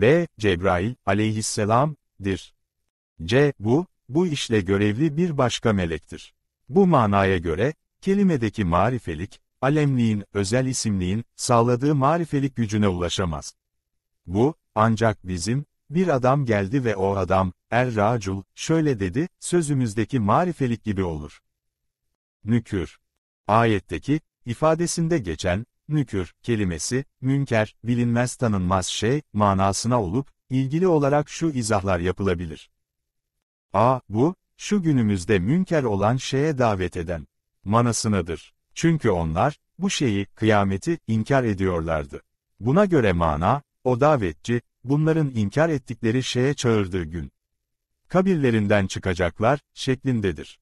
B. Cebrail aleyhisselam'dir. C. Bu, bu işle görevli bir başka melektir. Bu manaya göre, kelimedeki marifelik, alemliğin, özel isimliğin, sağladığı marifelik gücüne ulaşamaz. Bu, ancak bizim, bir adam geldi ve o adam, Er Racul, şöyle dedi, sözümüzdeki marifelik gibi olur. Nükür. Ayetteki, ifadesinde geçen, nükür, kelimesi, münker, bilinmez tanınmaz şey, manasına olup, ilgili olarak şu izahlar yapılabilir. A. Bu, şu günümüzde münker olan şeye davet eden manasınadır. Çünkü onlar, bu şeyi, kıyameti, inkar ediyorlardı. Buna göre mana, o davetçi, bunların inkar ettikleri şeye çağırdığı gün, kabirlerinden çıkacaklar, şeklindedir.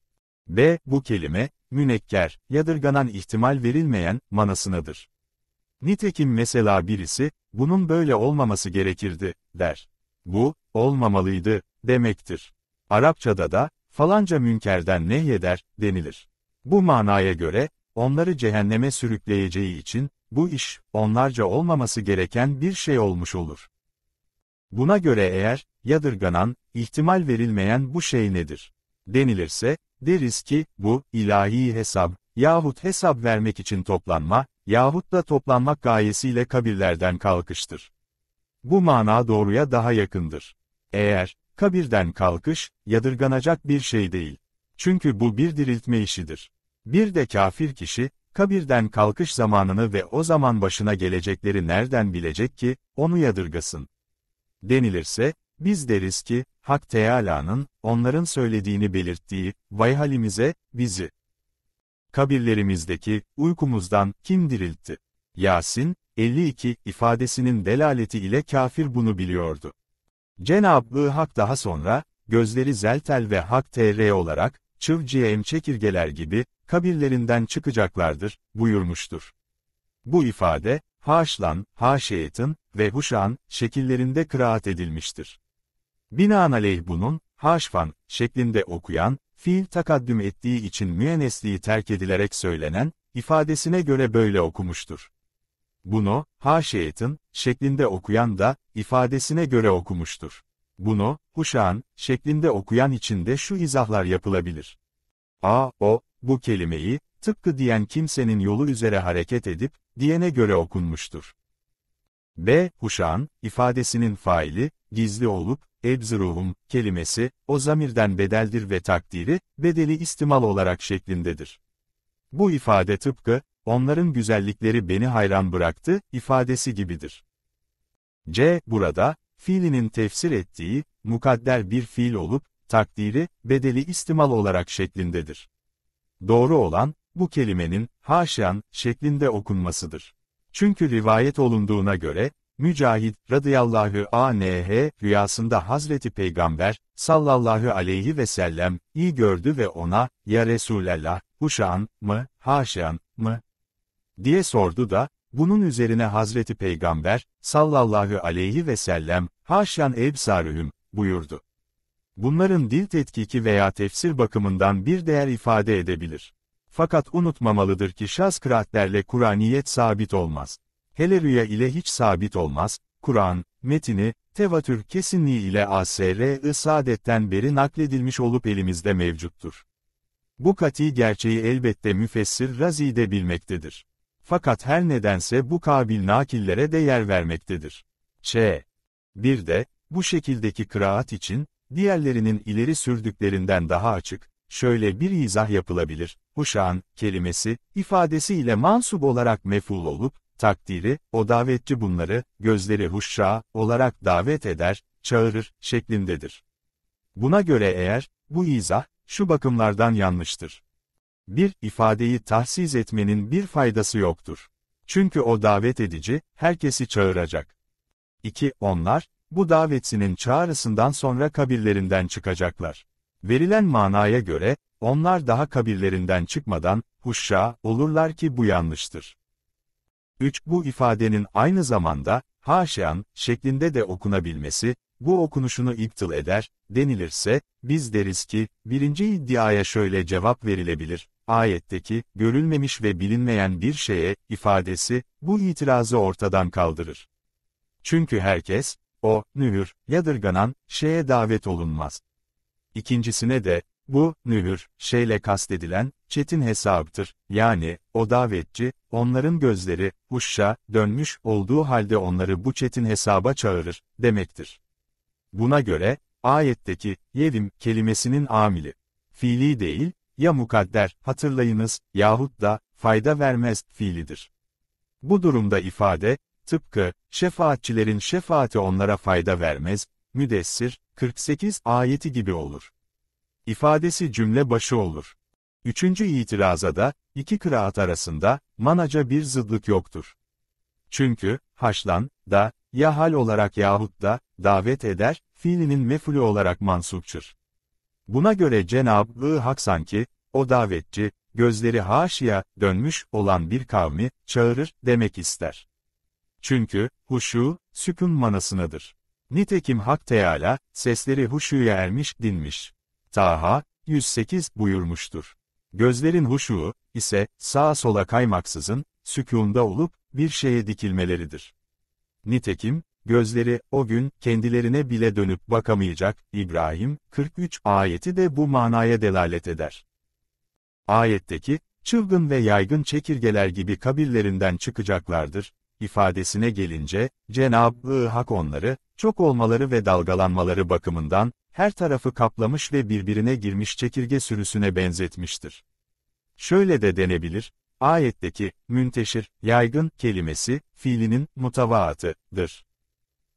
B. Bu kelime, münekker, yadırganan ihtimal verilmeyen, manasınadır. Nitekim mesela birisi, bunun böyle olmaması gerekirdi, der. Bu, olmamalıydı, demektir. Arapçada da, falanca münkerden nehyeder, denilir. Bu manaya göre, onları cehenneme sürükleyeceği için, bu iş, onlarca olmaması gereken bir şey olmuş olur. Buna göre eğer, yadırganan, ihtimal verilmeyen bu şey nedir? Denilirse, deriz ki, bu, ilahi hesap, yahut hesap vermek için toplanma, yahut da toplanmak gayesiyle kabirlerden kalkıştır. Bu mana doğruya daha yakındır. Eğer, kabirden kalkış, yadırganacak bir şey değil. Çünkü bu bir diriltme işidir. Bir de kafir kişi, kabirden kalkış zamanını ve o zaman başına gelecekleri nereden bilecek ki, onu yadırgasın. Denilirse, biz deriz ki, Hak Teala'nın onların söylediğini belirttiği, vay halimize, bizi. Kabirlerimizdeki, uykumuzdan, kim diriltti? Yasin, 52, ifadesinin delaleti ile kafir bunu biliyordu. Cenab-ı Hak daha sonra, gözleri Zeltel ve Hak TR olarak, çivciye çekirgeler gibi, kabirlerinden çıkacaklardır, buyurmuştur. Bu ifade, haşlan, haşeytin ve huşan şekillerinde kıraat edilmiştir. Binaenaleyh bunun, haşfan şeklinde okuyan fiil takaddüm ettiği için müennesliği terk edilerek söylenen, ifadesine göre böyle okumuştur. Bunu, haşiyetin, şeklinde okuyan da, ifadesine göre okumuştur. Bunu, huşan, şeklinde okuyan için de şu izahlar yapılabilir. A, o, bu kelimeyi, tıpkı diyen kimsenin yolu üzere hareket edip, diyene göre okunmuştur. B, huşan, ifadesinin faili, gizli olup, ebziruhum, kelimesi, o zamirden bedeldir ve takdiri, bedeli istimal olarak şeklindedir. Bu ifade tıpkı, onların güzellikleri beni hayran bıraktı, ifadesi gibidir. C. Burada, fiilinin tefsir ettiği, mukadder bir fiil olup, takdiri, bedeli istimal olarak şeklindedir. Doğru olan, bu kelimenin, haşyan şeklinde okunmasıdır. Çünkü rivayet olunduğuna göre, Mücahit, radıyallahu anh, rüyasında Hazreti Peygamber, sallallahu aleyhi ve sellem, iyi gördü ve ona, ya Resulallah, Huşan mı, Haşan mı? diye sordu da, bunun üzerine Hazreti Peygamber, sallallahu aleyhi ve sellem, Haşan ebsarühüm, buyurdu. Bunların dil tetkiki veya tefsir bakımından bir değer ifade edebilir. Fakat unutmamalıdır ki şaz kıraatlerle Kur'aniyet sabit olmaz hele rüya ile hiç sabit olmaz, Kur'an, metini, tevatür kesinliği ile asr-ı beri nakledilmiş olup elimizde mevcuttur. Bu kati gerçeği elbette müfessir Razi de bilmektedir. Fakat her nedense bu kabil nakillere de yer vermektedir. Ç. Bir de, bu şekildeki kıraat için, diğerlerinin ileri sürdüklerinden daha açık, şöyle bir izah yapılabilir. Huşan, kelimesi, ifadesiyle mansub olarak meful olup, takdiri, o davetçi bunları, gözleri huşra, olarak davet eder, çağırır, şeklindedir. Buna göre eğer, bu izah, şu bakımlardan yanlıştır. Bir, ifadeyi tahsis etmenin bir faydası yoktur. Çünkü o davet edici, herkesi çağıracak. 2. Onlar, bu davetsinin çağrısından sonra kabirlerinden çıkacaklar. Verilen manaya göre, onlar daha kabirlerinden çıkmadan, huşşa olurlar ki bu yanlıştır. 3. Bu ifadenin aynı zamanda, haşyan, şeklinde de okunabilmesi, bu okunuşunu iptal eder, denilirse, biz deriz ki, birinci iddiaya şöyle cevap verilebilir, ayetteki, görülmemiş ve bilinmeyen bir şeye, ifadesi, bu itirazı ortadan kaldırır. Çünkü herkes, o, nühür, yadırganan, şeye davet olunmaz. İkincisine de, bu, nühür, şeyle kastedilen, çetin hesaptır. Yani, o davetçi, onların gözleri, huşşa, dönmüş olduğu halde onları bu çetin hesaba çağırır, demektir. Buna göre, ayetteki, yevim, kelimesinin amili, fiili değil, ya mukadder, hatırlayınız, yahut da, fayda vermez, fiilidir. Bu durumda ifade, tıpkı, şefaatçilerin şefaati onlara fayda vermez, müdessir, 48 ayeti gibi olur ifadesi cümle başı olur. Üçüncü itiraza da, iki kıraat arasında, manaca bir zıdlık yoktur. Çünkü, haşlan, da, ya hal olarak yahut da, davet eder, fiilinin mefulü olarak mansupçır. Buna göre Cenab-ı Hak sanki, o davetçi, gözleri haşya dönmüş olan bir kavmi, çağırır, demek ister. Çünkü, huşu, sükun manasındadır. Nitekim Hak Teala, sesleri huşuya ermiş, dinmiş. Taha, 108 buyurmuştur. Gözlerin huşu, ise, sağa sola kaymaksızın, sükûnda olup, bir şeye dikilmeleridir. Nitekim, gözleri, o gün, kendilerine bile dönüp bakamayacak, İbrahim, 43 ayeti de bu manaya delalet eder. Ayetteki, çılgın ve yaygın çekirgeler gibi kabirlerinden çıkacaklardır, ifadesine gelince, Cenab-ı Hak onları, çok olmaları ve dalgalanmaları bakımından, her tarafı kaplamış ve birbirine girmiş çekirge sürüsüne benzetmiştir. Şöyle de denebilir, ayetteki münteşir, yaygın kelimesi, fiilinin mutavaatıdır.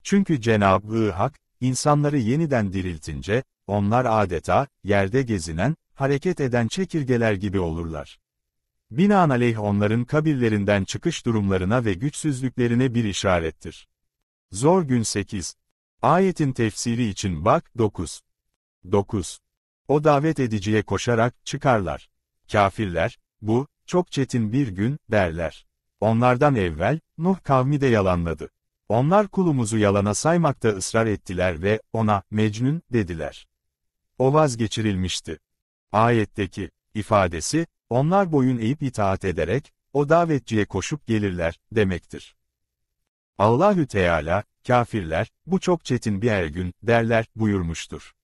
Çünkü Cenab-ı Hak, insanları yeniden diriltince, onlar adeta, yerde gezinen, hareket eden çekirgeler gibi olurlar. Binaenaleyh onların kabirlerinden çıkış durumlarına ve güçsüzlüklerine bir işarettir. Zor gün 8 Ayetin tefsiri için bak 9. 9. O davet ediciye koşarak çıkarlar. Kafirler, bu, çok çetin bir gün, derler. Onlardan evvel, Nuh kavmi de yalanladı. Onlar kulumuzu yalana saymakta ısrar ettiler ve ona, Mecnun, dediler. O vazgeçirilmişti. Ayetteki, ifadesi, onlar boyun eğip itaat ederek, o davetçiye koşup gelirler, demektir. Allahü Teala, kafirler, bu çok çetin bir her gün, derler, buyurmuştur.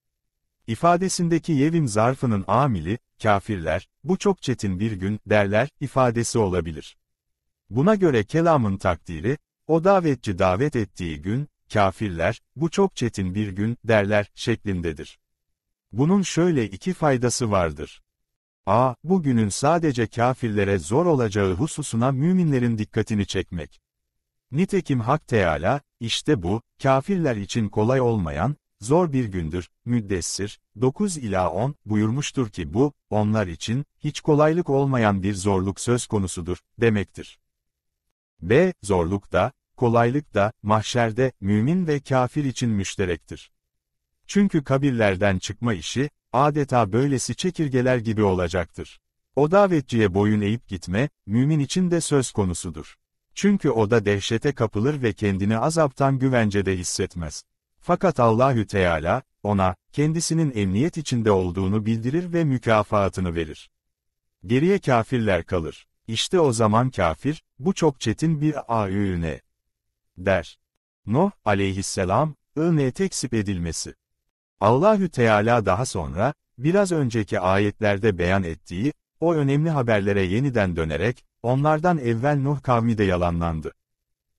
İfadesindeki yevim zarfının amili, kafirler, bu çok çetin bir gün, derler, ifadesi olabilir. Buna göre kelamın takdiri, o davetçi davet ettiği gün, kafirler, bu çok çetin bir gün, derler, şeklindedir. Bunun şöyle iki faydası vardır. A. Bugünün sadece kafirlere zor olacağı hususuna müminlerin dikkatini çekmek. Nitekim Hak Teala, işte bu, kafirler için kolay olmayan, zor bir gündür, müddessir, 9 ila 10, buyurmuştur ki bu, onlar için, hiç kolaylık olmayan bir zorluk söz konusudur, demektir. B. Zorluk da, kolaylık da, mahşerde, mümin ve kafir için müşterektir. Çünkü kabirlerden çıkma işi, adeta böylesi çekirgeler gibi olacaktır. O davetçiye boyun eğip gitme, mümin için de söz konusudur. Çünkü o da dehşete kapılır ve kendini azaptan güvencede hissetmez. Fakat Allahü Teala, ona, kendisinin emniyet içinde olduğunu bildirir ve mükafatını verir. Geriye kafirler kalır. İşte o zaman kafir, bu çok çetin bir ayüne, der. Nuh, aleyhisselam, ın teksip edilmesi. Allahü Teala daha sonra, biraz önceki ayetlerde beyan ettiği, o önemli haberlere yeniden dönerek, Onlardan evvel Nuh kavmi de yalanlandı.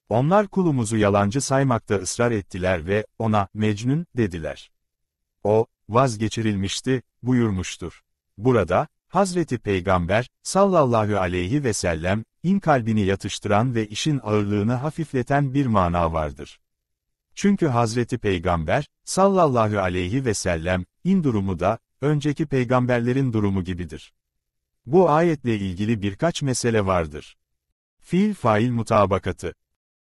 Onlar kulumuzu yalancı saymakta ısrar ettiler ve ona Mecnun dediler. O, vazgeçirilmişti, buyurmuştur. Burada, Hazreti Peygamber, sallallahu aleyhi ve sellem, in kalbini yatıştıran ve işin ağırlığını hafifleten bir mana vardır. Çünkü Hazreti Peygamber, sallallahu aleyhi ve sellem, in durumu da, önceki peygamberlerin durumu gibidir. Bu ayetle ilgili birkaç mesele vardır. Fiil-fail mutabakatı.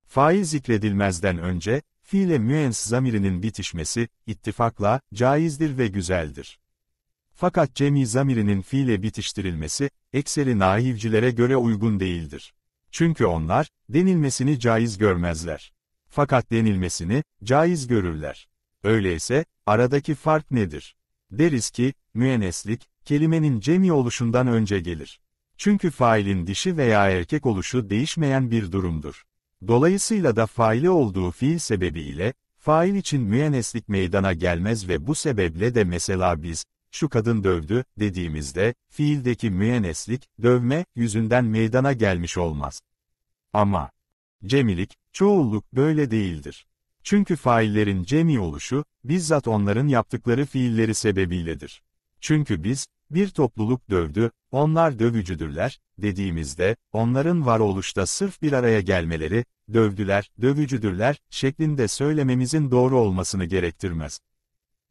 Fail zikredilmezden önce, fiile müens zamirinin bitişmesi, ittifakla, caizdir ve güzeldir. Fakat cemi zamirinin fiile bitiştirilmesi, ekseri naivcilere göre uygun değildir. Çünkü onlar, denilmesini caiz görmezler. Fakat denilmesini, caiz görürler. Öyleyse, aradaki fark nedir? Deriz ki, müeneslik, kelimenin cemi oluşundan önce gelir. Çünkü failin dişi veya erkek oluşu değişmeyen bir durumdur. Dolayısıyla da faili olduğu fiil sebebiyle, fail için müenneslik meydana gelmez ve bu sebeple de mesela biz, şu kadın dövdü, dediğimizde, fiildeki müenneslik, dövme, yüzünden meydana gelmiş olmaz. Ama, cemilik, çoğulluk böyle değildir. Çünkü faillerin cemi oluşu, bizzat onların yaptıkları fiilleri sebebiyledir. Çünkü biz, bir topluluk dövdü, onlar dövücüdürler, dediğimizde, onların varoluşta sırf bir araya gelmeleri, dövdüler, dövücüdürler, şeklinde söylememizin doğru olmasını gerektirmez.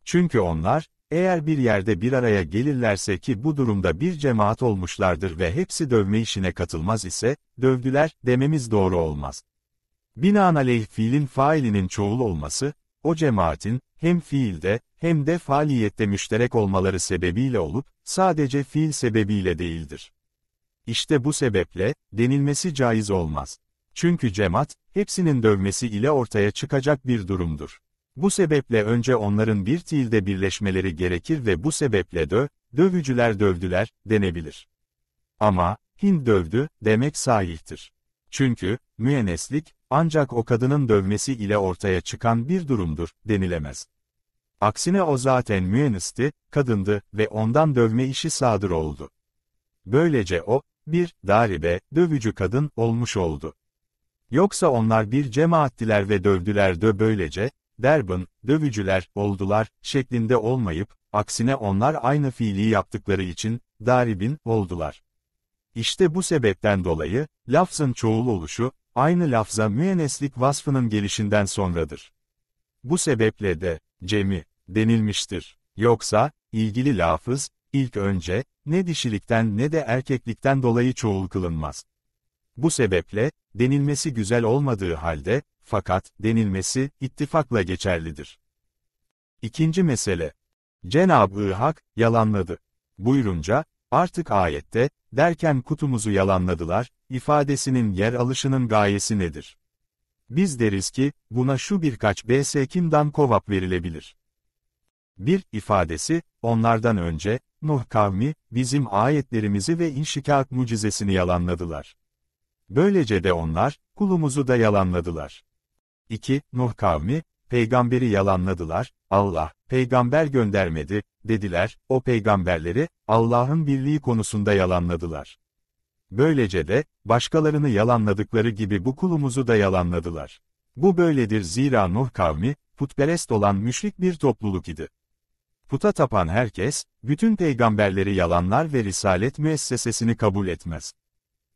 Çünkü onlar, eğer bir yerde bir araya gelirlerse ki bu durumda bir cemaat olmuşlardır ve hepsi dövme işine katılmaz ise, dövdüler, dememiz doğru olmaz. Binaenaleyh fiilin failinin çoğul olması, o cemaatin, hem fiilde, hem de faaliyette müşterek olmaları sebebiyle olup, sadece fiil sebebiyle değildir. İşte bu sebeple, denilmesi caiz olmaz. Çünkü cemaat, hepsinin dövmesi ile ortaya çıkacak bir durumdur. Bu sebeple önce onların bir fiilde birleşmeleri gerekir ve bu sebeple dö, dövücüler dövdüler, denebilir. Ama, Hind dövdü, demek sahihtir. Çünkü, müenneslik, ancak o kadının dövmesi ile ortaya çıkan bir durumdur, denilemez. Aksine o zaten müenisti, kadındı ve ondan dövme işi sadır oldu. Böylece o, bir, daribe, dövücü kadın olmuş oldu. Yoksa onlar bir cemaattiler ve dövdüler de böylece, derbın, dövücüler, oldular, şeklinde olmayıp, aksine onlar aynı fiili yaptıkları için, daribin, oldular. İşte bu sebepten dolayı, lafzın çoğul oluşu, aynı lafza müenneslik vasfının gelişinden sonradır. Bu sebeple de, cemi, denilmiştir. Yoksa, ilgili lafız, ilk önce, ne dişilikten ne de erkeklikten dolayı çoğul kılınmaz. Bu sebeple, denilmesi güzel olmadığı halde, fakat, denilmesi, ittifakla geçerlidir. İkinci mesele. Cenab-ı Hak, yalanladı. Buyurunca, Artık ayette, derken kutumuzu yalanladılar, ifadesinin yer alışının gayesi nedir? Biz deriz ki, buna şu birkaç BS kimdan kovap verilebilir. Bir ifadesi, onlardan önce, Nuh kavmi, bizim ayetlerimizi ve inşikat mucizesini yalanladılar. Böylece de onlar, kulumuzu da yalanladılar. 2. Nuh kavmi, peygamberi yalanladılar, Allah, peygamber göndermedi, dediler, o peygamberleri, Allah'ın birliği konusunda yalanladılar. Böylece de, başkalarını yalanladıkları gibi bu kulumuzu da yalanladılar. Bu böyledir zira Nuh kavmi, putperest olan müşrik bir topluluk idi. Puta tapan herkes, bütün peygamberleri yalanlar ve risalet müessesesini kabul etmez.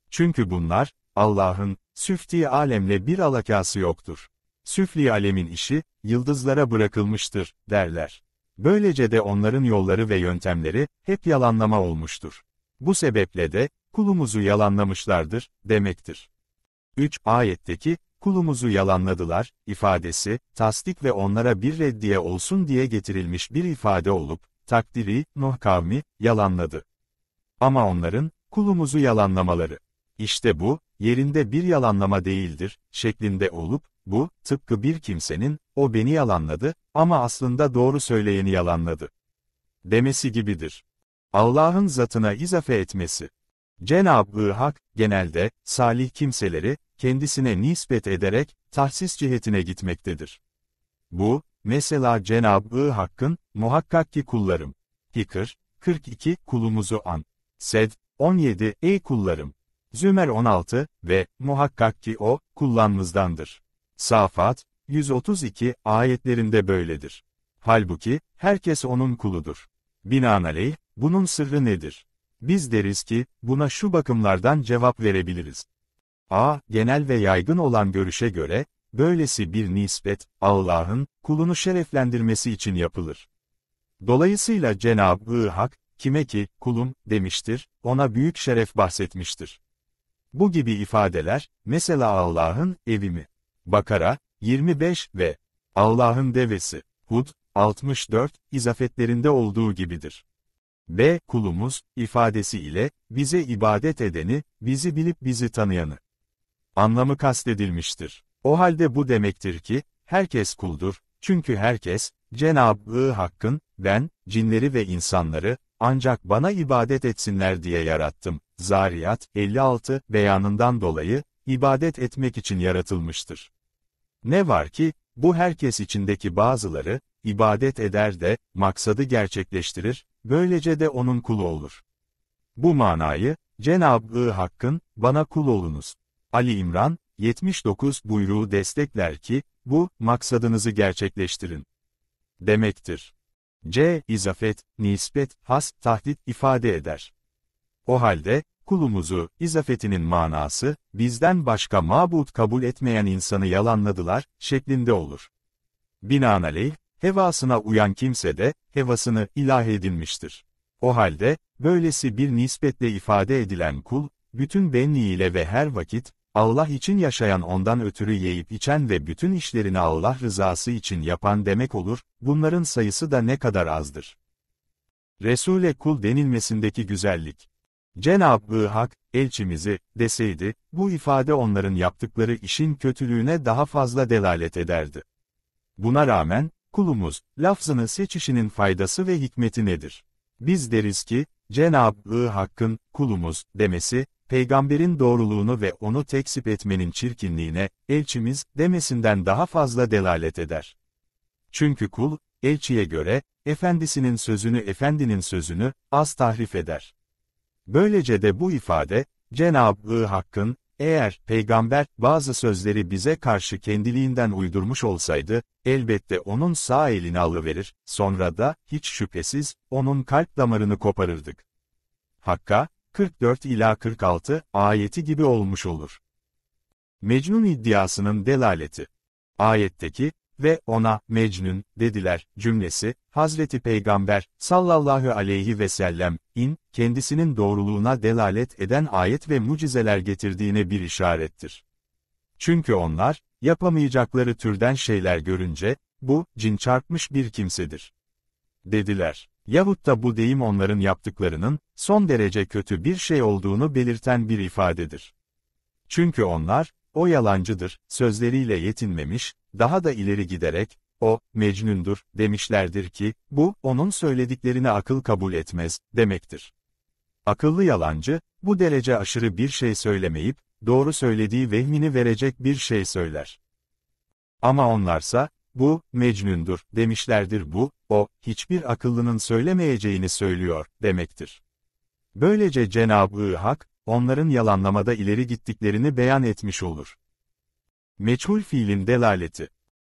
Çünkü bunlar, Allah'ın, süfti alemle bir alakası yoktur. Süfli alemin işi, yıldızlara bırakılmıştır, derler. Böylece de onların yolları ve yöntemleri, hep yalanlama olmuştur. Bu sebeple de, kulumuzu yalanlamışlardır, demektir. 3. Ayetteki, kulumuzu yalanladılar, ifadesi, tasdik ve onlara bir reddiye olsun diye getirilmiş bir ifade olup, takdiri, Nuh kavmi, yalanladı. Ama onların, kulumuzu yalanlamaları, işte bu, yerinde bir yalanlama değildir, şeklinde olup, bu, tıpkı bir kimsenin, o beni yalanladı ama aslında doğru söyleyeni yalanladı. Demesi gibidir. Allah'ın zatına izafe etmesi. Cenab-ı Hak, genelde, salih kimseleri, kendisine nispet ederek, tahsis cihetine gitmektedir. Bu, mesela Cenab-ı Hakk'ın, muhakkak ki kullarım. Hikr, 42, kulumuzu an. Sed, 17, ey kullarım. Zümer 16, ve, muhakkak ki o, kullanımızdandır. Safat 132 ayetlerinde böyledir. Halbuki, herkes onun kuludur. Binaenaleyh, bunun sırrı nedir? Biz deriz ki, buna şu bakımlardan cevap verebiliriz. A. Genel ve yaygın olan görüşe göre, böylesi bir nispet, Allah'ın, kulunu şereflendirmesi için yapılır. Dolayısıyla Cenab-ı Hak, kime ki, kulum, demiştir, ona büyük şeref bahsetmiştir. Bu gibi ifadeler, mesela Allah'ın, evimi, Bakara, 25 ve Allah'ın devesi, Hud, 64, izafetlerinde olduğu gibidir. B. Kulumuz, ifadesiyle bize ibadet edeni, bizi bilip bizi tanıyanı. Anlamı kastedilmiştir. O halde bu demektir ki, herkes kuldur, çünkü herkes, Cenab-ı Hakk'ın, ben, cinleri ve insanları, ancak bana ibadet etsinler diye yarattım. Zariyat 56 beyanından dolayı, ibadet etmek için yaratılmıştır. Ne var ki, bu herkes içindeki bazıları, ibadet eder de, maksadı gerçekleştirir, böylece de onun kulu olur. Bu manayı, Cenab-ı Hakk'ın, bana kul olunuz. Ali İmran, 79 buyruğu destekler ki, bu, maksadınızı gerçekleştirin. Demektir. C. İzafet, nispet, has, tahdit ifade eder. O halde, kulumuzu, izafetinin manası, bizden başka mabut kabul etmeyen insanı yalanladılar, şeklinde olur. Binaenaleyh, hevasına uyan kimse de, hevasını ilah edilmiştir. O halde, böylesi bir nispetle ifade edilen kul, bütün benliğiyle ve her vakit, Allah için yaşayan ondan ötürü yiyip içen ve bütün işlerini Allah rızası için yapan demek olur, bunların sayısı da ne kadar azdır. Resule kul denilmesindeki güzellik Cenab-ı Hak, elçimizi, deseydi, bu ifade onların yaptıkları işin kötülüğüne daha fazla delalet ederdi. Buna rağmen, kulumuz, lafzını seçişinin faydası ve hikmeti nedir? Biz deriz ki, Cenab-ı Hakk'ın, kulumuz, demesi, peygamberin doğruluğunu ve onu tekzip etmenin çirkinliğine, elçimiz, demesinden daha fazla delalet eder. Çünkü kul, elçiye göre, efendisinin sözünü efendinin sözünü, az tahrif eder. Böylece de bu ifade, Cenab-ı Hakk'ın, eğer peygamber bazı sözleri bize karşı kendiliğinden uydurmuş olsaydı, elbette onun sağ elini alıverir, sonra da, hiç şüphesiz, onun kalp damarını koparırdık. Hakka, 44 ila 46 ayeti gibi olmuş olur. Mecnun iddiasının delaleti. Ayetteki, ve ona Mecnun dediler cümlesi, Hazreti Peygamber sallallahu aleyhi ve sellem in kendisinin doğruluğuna delalet eden ayet ve mucizeler getirdiğine bir işarettir. Çünkü onlar yapamayacakları türden şeyler görünce bu cin çarpmış bir kimsedir dediler. Yahut da bu deyim onların yaptıklarının son derece kötü bir şey olduğunu belirten bir ifadedir. Çünkü onlar, o yalancıdır, sözleriyle yetinmemiş, daha da ileri giderek, o, mecnundur, demişlerdir ki, bu, onun söylediklerini akıl kabul etmez, demektir. Akıllı yalancı, bu derece aşırı bir şey söylemeyip, doğru söylediği vehmini verecek bir şey söyler. Ama onlarsa, bu, mecnundur, demişlerdir bu, o, hiçbir akıllının söylemeyeceğini söylüyor, demektir. Böylece Cenab-ı Hak, onların yalanlamada ileri gittiklerini beyan etmiş olur. Meçhul fiilin delaleti.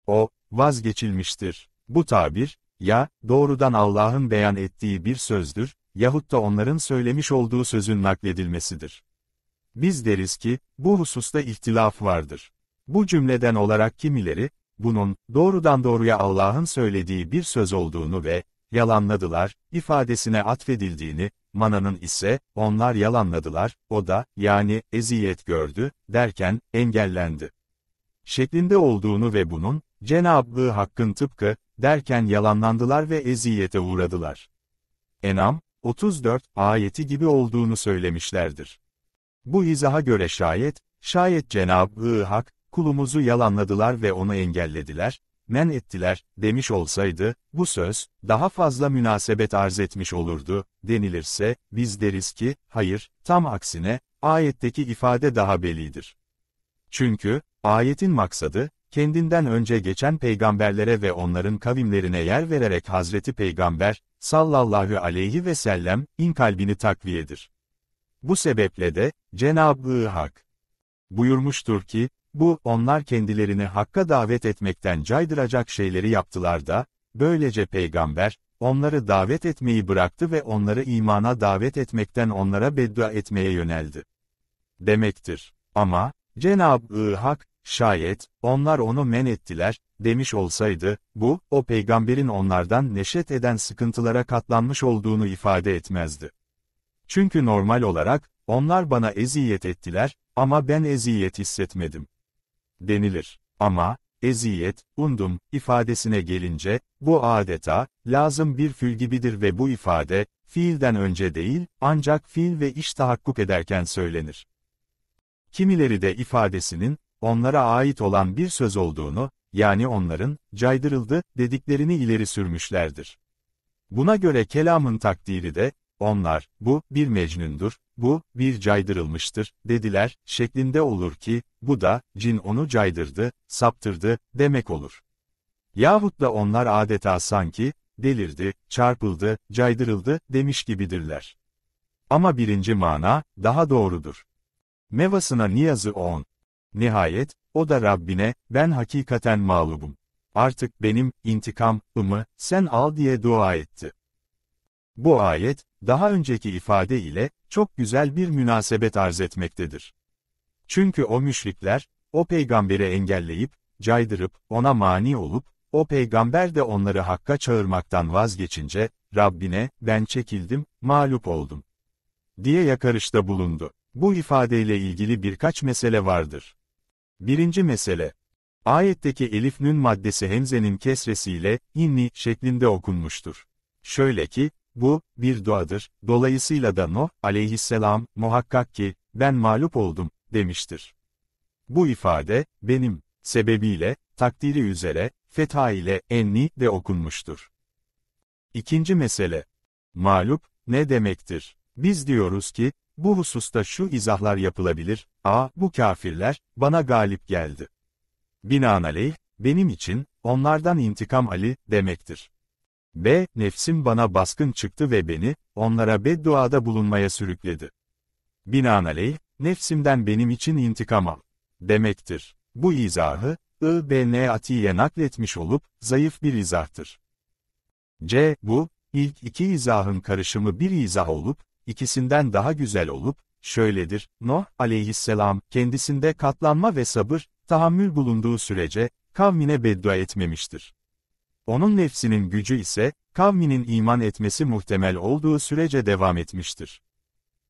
O, vazgeçilmiştir. Bu tabir, ya, doğrudan Allah'ın beyan ettiği bir sözdür, yahut da onların söylemiş olduğu sözün nakledilmesidir. Biz deriz ki, bu hususta ihtilaf vardır. Bu cümleden olarak kimileri, bunun, doğrudan doğruya Allah'ın söylediği bir söz olduğunu ve, yalanladılar, ifadesine atfedildiğini, Mana'nın ise, onlar yalanladılar, o da, yani, eziyet gördü, derken, engellendi. Şeklinde olduğunu ve bunun, Cenablığı hakkın tıpkı, derken yalanlandılar ve eziyete uğradılar. Enam, 34 ayeti gibi olduğunu söylemişlerdir. Bu izaha göre şayet, şayet Cenab-ı Hak, kulumuzu yalanladılar ve onu engellediler, men ettiler, demiş olsaydı, bu söz, daha fazla münasebet arz etmiş olurdu, denilirse, biz deriz ki, hayır, tam aksine, ayetteki ifade daha belidir. Çünkü, ayetin maksadı, kendinden önce geçen peygamberlere ve onların kavimlerine yer vererek Hazreti Peygamber, sallallahu aleyhi ve sellem, in kalbini takviyedir. Bu sebeple de, Cenab-ı Hak, buyurmuştur ki, bu, onlar kendilerini hakka davet etmekten caydıracak şeyleri yaptılar da, böylece peygamber, onları davet etmeyi bıraktı ve onları imana davet etmekten onlara beddua etmeye yöneldi. Demektir. Ama, Cenab-ı Hak, şayet, onlar onu men ettiler, demiş olsaydı, bu, o peygamberin onlardan neşet eden sıkıntılara katlanmış olduğunu ifade etmezdi. Çünkü normal olarak, onlar bana eziyet ettiler, ama ben eziyet hissetmedim denilir. Ama, eziyet, undum, ifadesine gelince, bu adeta, lazım bir fül gibidir ve bu ifade, fiilden önce değil, ancak fiil ve iş tahakkuk ederken söylenir. Kimileri de ifadesinin, onlara ait olan bir söz olduğunu, yani onların, caydırıldı, dediklerini ileri sürmüşlerdir. Buna göre kelamın takdiri de, onlar, bu, bir mecnündür, bu, bir caydırılmıştır, dediler, şeklinde olur ki, bu da, cin onu caydırdı, saptırdı, demek olur. Yahut da onlar adeta sanki, delirdi, çarpıldı, caydırıldı, demiş gibidirler. Ama birinci mana, daha doğrudur. Mevasına niyazı on. Nihayet, o da Rabbine, ben hakikaten mağlubum. Artık benim, intikam, ımı, sen al diye dua etti. Bu ayet, daha önceki ifade ile, çok güzel bir münasebet arz etmektedir. Çünkü o müşrikler, o peygamberi engelleyip, caydırıp, ona mani olup, o peygamber de onları hakka çağırmaktan vazgeçince, Rabbine, ben çekildim, mağlup oldum. Diye yakarışta bulundu. Bu ifadeyle ilgili birkaç mesele vardır. Birinci mesele. Ayetteki elifnün maddesi hemzenin kesresiyle, inni şeklinde okunmuştur. Şöyle ki, bu, bir duadır, dolayısıyla da Nuh, aleyhisselam, muhakkak ki, ben mağlup oldum, demiştir. Bu ifade, benim, sebebiyle, takdiri üzere, fetha ile enni de okunmuştur. İkinci mesele. Mağlup, ne demektir? Biz diyoruz ki, bu hususta şu izahlar yapılabilir, a, bu kafirler, bana galip geldi. Binaenaleyh, benim için, onlardan intikam Ali, demektir. B. Nefsim bana baskın çıktı ve beni, onlara bedduada bulunmaya sürükledi. Binaenaleyh, nefsimden benim için intikam al. Demektir. Bu izahı, İbn Atiye nakletmiş olup, zayıf bir izahtır. C. Bu, ilk iki izahın karışımı bir izah olup, ikisinden daha güzel olup, şöyledir, Noh aleyhisselam, kendisinde katlanma ve sabır, tahammül bulunduğu sürece, kavmine beddua etmemiştir. Onun nefsinin gücü ise, kavminin iman etmesi muhtemel olduğu sürece devam etmiştir.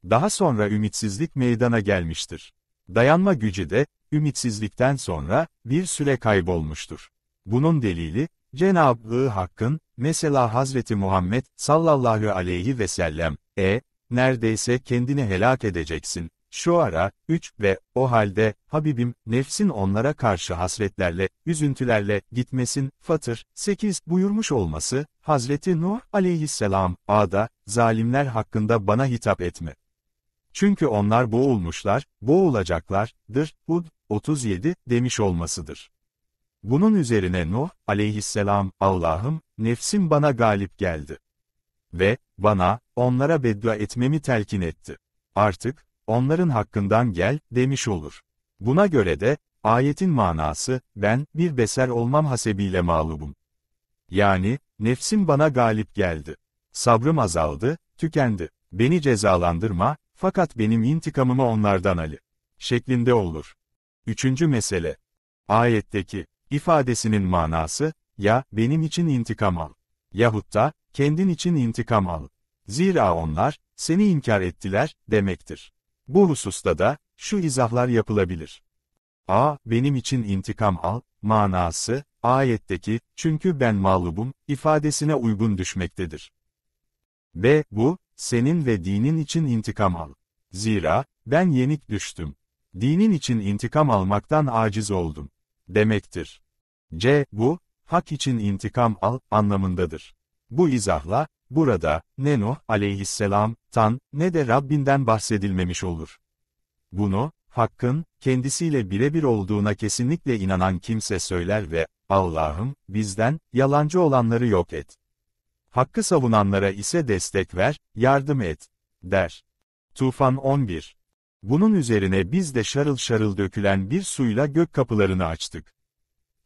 Daha sonra ümitsizlik meydana gelmiştir. Dayanma gücü de, ümitsizlikten sonra, bir süre kaybolmuştur. Bunun delili, Cenab-ı Hakk'ın, mesela Hazreti Muhammed sallallahu aleyhi ve sellem, e, neredeyse kendini helak edeceksin, şu ara, üç ve, o halde, Habibim, nefsin onlara karşı hasretlerle, üzüntülerle, gitmesin, Fatır, 8 buyurmuş olması, Hazreti Nuh aleyhisselam, A'da, zalimler hakkında bana hitap etme. Çünkü onlar boğulmuşlar, boğulacaklardır, Hud, 37, demiş olmasıdır. Bunun üzerine Nuh, aleyhisselam, Allah'ım, nefsim bana galip geldi. Ve, bana, onlara beddua etmemi telkin etti. Artık, onların hakkından gel, demiş olur. Buna göre de, ayetin manası, ben, bir beser olmam hasebiyle mağlubum. Yani, nefsim bana galip geldi. Sabrım azaldı, tükendi. Beni cezalandırma, fakat benim intikamımı onlardan Ali. Şeklinde olur. Üçüncü mesele. Ayetteki, ifadesinin manası, ya, benim için intikam al. Yahut da, kendin için intikam al. Zira onlar, seni inkar ettiler, demektir. Bu hususta da şu izahlar yapılabilir. A. Benim için intikam al, manası, ayetteki, çünkü ben mağlubum, ifadesine uygun düşmektedir. B. Bu, senin ve dinin için intikam al. Zira, ben yenik düştüm. Dinin için intikam almaktan aciz oldum. Demektir. C. Bu, hak için intikam al, anlamındadır. Bu izahla, Burada, ne Nuh aleyhisselam, tan, ne de Rabbinden bahsedilmemiş olur. Bunu, Hakk'ın, kendisiyle birebir olduğuna kesinlikle inanan kimse söyler ve, Allah'ım, bizden, yalancı olanları yok et. Hakkı savunanlara ise destek ver, yardım et, der. Tufan 11 bunun üzerine biz de şarıl şarıl dökülen bir suyla gök kapılarını açtık.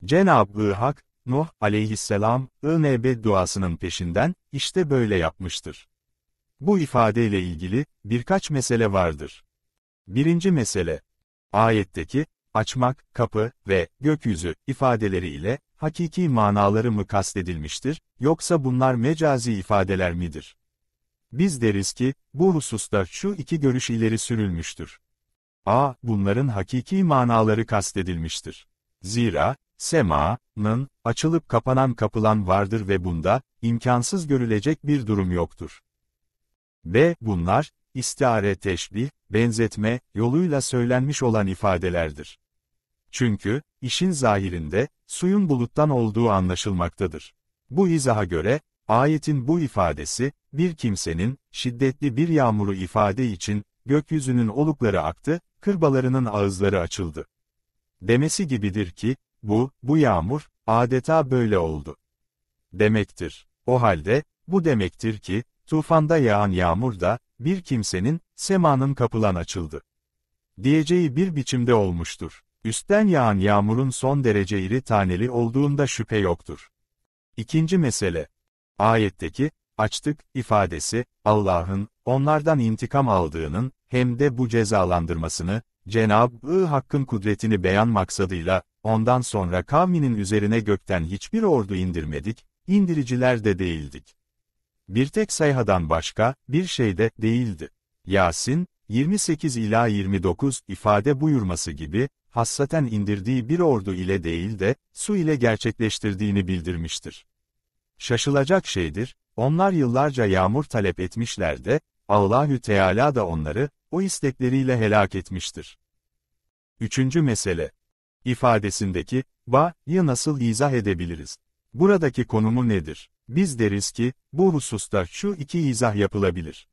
Cenab-ı Hak, Nuh aleyhisselam, ınb duasının peşinden, işte böyle yapmıştır. Bu ifadeyle ilgili, birkaç mesele vardır. Birinci mesele, ayetteki, açmak, kapı ve gökyüzü ifadeleriyle, hakiki manaları mı kastedilmiştir, yoksa bunlar mecazi ifadeler midir? Biz deriz ki, bu hususta şu iki görüş ileri sürülmüştür. A. Bunların hakiki manaları kastedilmiştir. Zira, sema'nın açılıp kapanan kapılan vardır ve bunda imkansız görülecek bir durum yoktur. B bunlar istiare teşbih, benzetme yoluyla söylenmiş olan ifadelerdir. Çünkü işin zahirinde suyun buluttan olduğu anlaşılmaktadır. Bu izaha göre ayetin bu ifadesi bir kimsenin şiddetli bir yağmuru ifade için gökyüzünün olukları aktı, kırbalarının ağızları açıldı. Demesi gibidir ki, bu, bu yağmur, adeta böyle oldu. Demektir. O halde, bu demektir ki, tufanda yağan yağmur da, bir kimsenin, semanın kapılan açıldı. Diyeceği bir biçimde olmuştur. Üstten yağan yağmurun son derece iri taneli olduğunda şüphe yoktur. İkinci mesele. Ayetteki, açtık, ifadesi, Allah'ın, onlardan intikam aldığının, hem de bu cezalandırmasını, Cenab-ı Hakk'ın kudretini beyan maksadıyla, ondan sonra kavminin üzerine gökten hiçbir ordu indirmedik, indiriciler de değildik. Bir tek sayhadan başka, bir şey de değildi. Yasin, 28 ila 29 ifade buyurması gibi, hassaten indirdiği bir ordu ile değil de, su ile gerçekleştirdiğini bildirmiştir. Şaşılacak şeydir, onlar yıllarca yağmur talep etmişler de, Allahü Teala da onları, o istekleriyle helak etmiştir. Üçüncü mesele. ifadesindeki ba va'yı nasıl izah edebiliriz? Buradaki konumu nedir? Biz deriz ki, bu hususta şu iki izah yapılabilir.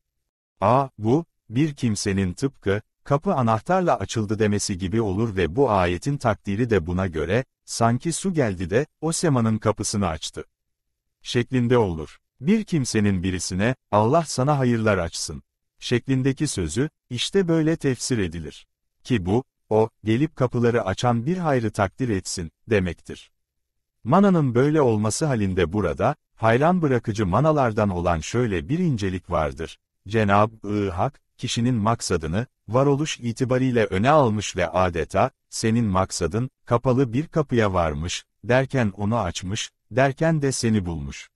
A. Bu, bir kimsenin tıpkı, kapı anahtarla açıldı demesi gibi olur ve bu ayetin takdiri de buna göre, sanki su geldi de, o semanın kapısını açtı. Şeklinde olur. Bir kimsenin birisine, Allah sana hayırlar açsın şeklindeki sözü, işte böyle tefsir edilir. Ki bu, o, gelip kapıları açan bir hayrı takdir etsin, demektir. Mananın böyle olması halinde burada, hayran bırakıcı manalardan olan şöyle bir incelik vardır. Cenab-ı Hak, kişinin maksadını, varoluş itibariyle öne almış ve adeta, senin maksadın, kapalı bir kapıya varmış, derken onu açmış, derken de seni bulmuş.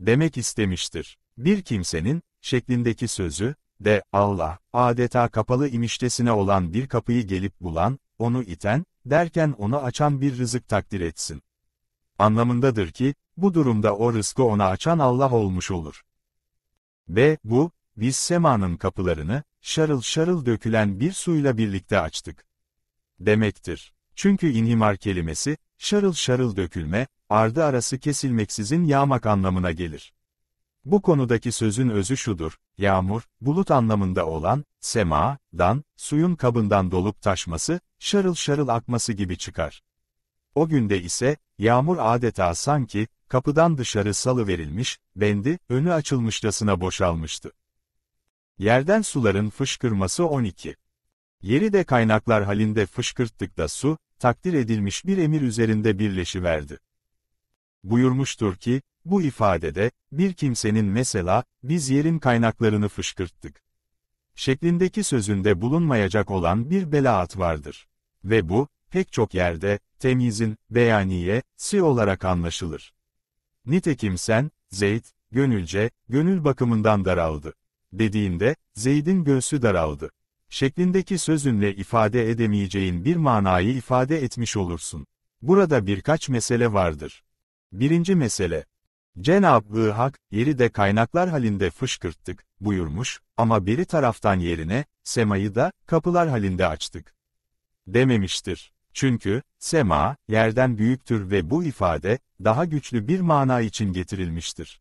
Demek istemiştir. Bir kimsenin, şeklindeki sözü, de, Allah, adeta kapalı imiştesine olan bir kapıyı gelip bulan, onu iten, derken onu açan bir rızık takdir etsin. Anlamındadır ki, bu durumda o rızkı ona açan Allah olmuş olur. Ve bu, biz semanın kapılarını, şarıl şarıl dökülen bir suyla birlikte açtık. Demektir. Çünkü inhimar kelimesi, şarıl şarıl dökülme, ardı arası kesilmeksizin yağmak anlamına gelir. Bu konudaki sözün özü şudur, yağmur, bulut anlamında olan, sema, dan, suyun kabından dolup taşması, şarıl şarıl akması gibi çıkar. O günde ise, yağmur adeta sanki, kapıdan dışarı salı verilmiş, bendi, önü açılmışçasına boşalmıştı. Yerden suların fışkırması 12. Yeri de kaynaklar halinde fışkırttık da su, takdir edilmiş bir emir üzerinde birleşiverdi buyurmuştur ki, bu ifadede, bir kimsenin mesela, biz yerin kaynaklarını fışkırttık. Şeklindeki sözünde bulunmayacak olan bir belaat vardır. Ve bu, pek çok yerde, temizin beyaniye, si olarak anlaşılır. Nitekim sen, Zeyd, gönülce, gönül bakımından daraldı. Dediğinde, Zeyd'in göğsü daraldı. Şeklindeki sözünle ifade edemeyeceğin bir manayı ifade etmiş olursun. Burada birkaç mesele vardır. Birinci mesele. Cenab-ı Hak, yeri de kaynaklar halinde fışkırttık, buyurmuş, ama biri taraftan yerine, semayı da, kapılar halinde açtık. Dememiştir. Çünkü, sema, yerden büyüktür ve bu ifade, daha güçlü bir mana için getirilmiştir.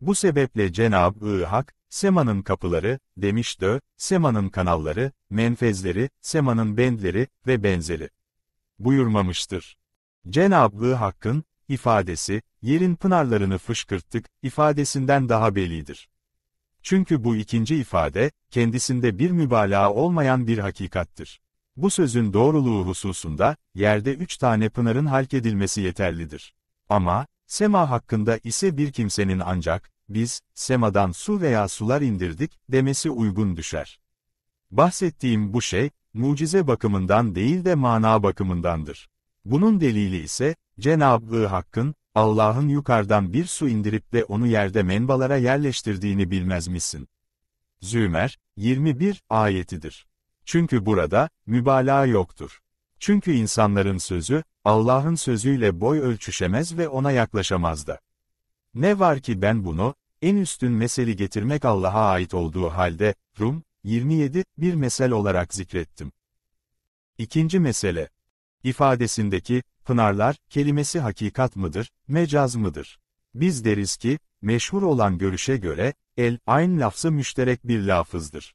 Bu sebeple Cenab-ı Hak, semanın kapıları, demiş dö, semanın kanalları, menfezleri, semanın bendleri ve benzeri. Buyurmamıştır. Cenab-ı Hakk'ın, ifadesi, yerin pınarlarını fışkırttık, ifadesinden daha belidir. Çünkü bu ikinci ifade, kendisinde bir mübalağa olmayan bir hakikattir. Bu sözün doğruluğu hususunda, yerde üç tane pınarın halk edilmesi yeterlidir. Ama, sema hakkında ise bir kimsenin ancak, biz, semadan su veya sular indirdik, demesi uygun düşer. Bahsettiğim bu şey, mucize bakımından değil de mana bakımındandır. Bunun delili ise, Cenab-ı Hakk'ın, Allah'ın yukarıdan bir su indirip de onu yerde menbalara yerleştirdiğini bilmez misin? Zümer, 21 ayetidir. Çünkü burada, mübalağa yoktur. Çünkü insanların sözü, Allah'ın sözüyle boy ölçüşemez ve ona yaklaşamaz da. Ne var ki ben bunu, en üstün meseli getirmek Allah'a ait olduğu halde, Rum, 27, bir mesel olarak zikrettim. İkinci mesele, ifadesindeki, Pınarlar, kelimesi hakikat mıdır, mecaz mıdır? Biz deriz ki, meşhur olan görüşe göre, el, aynı lafzı müşterek bir lafızdır.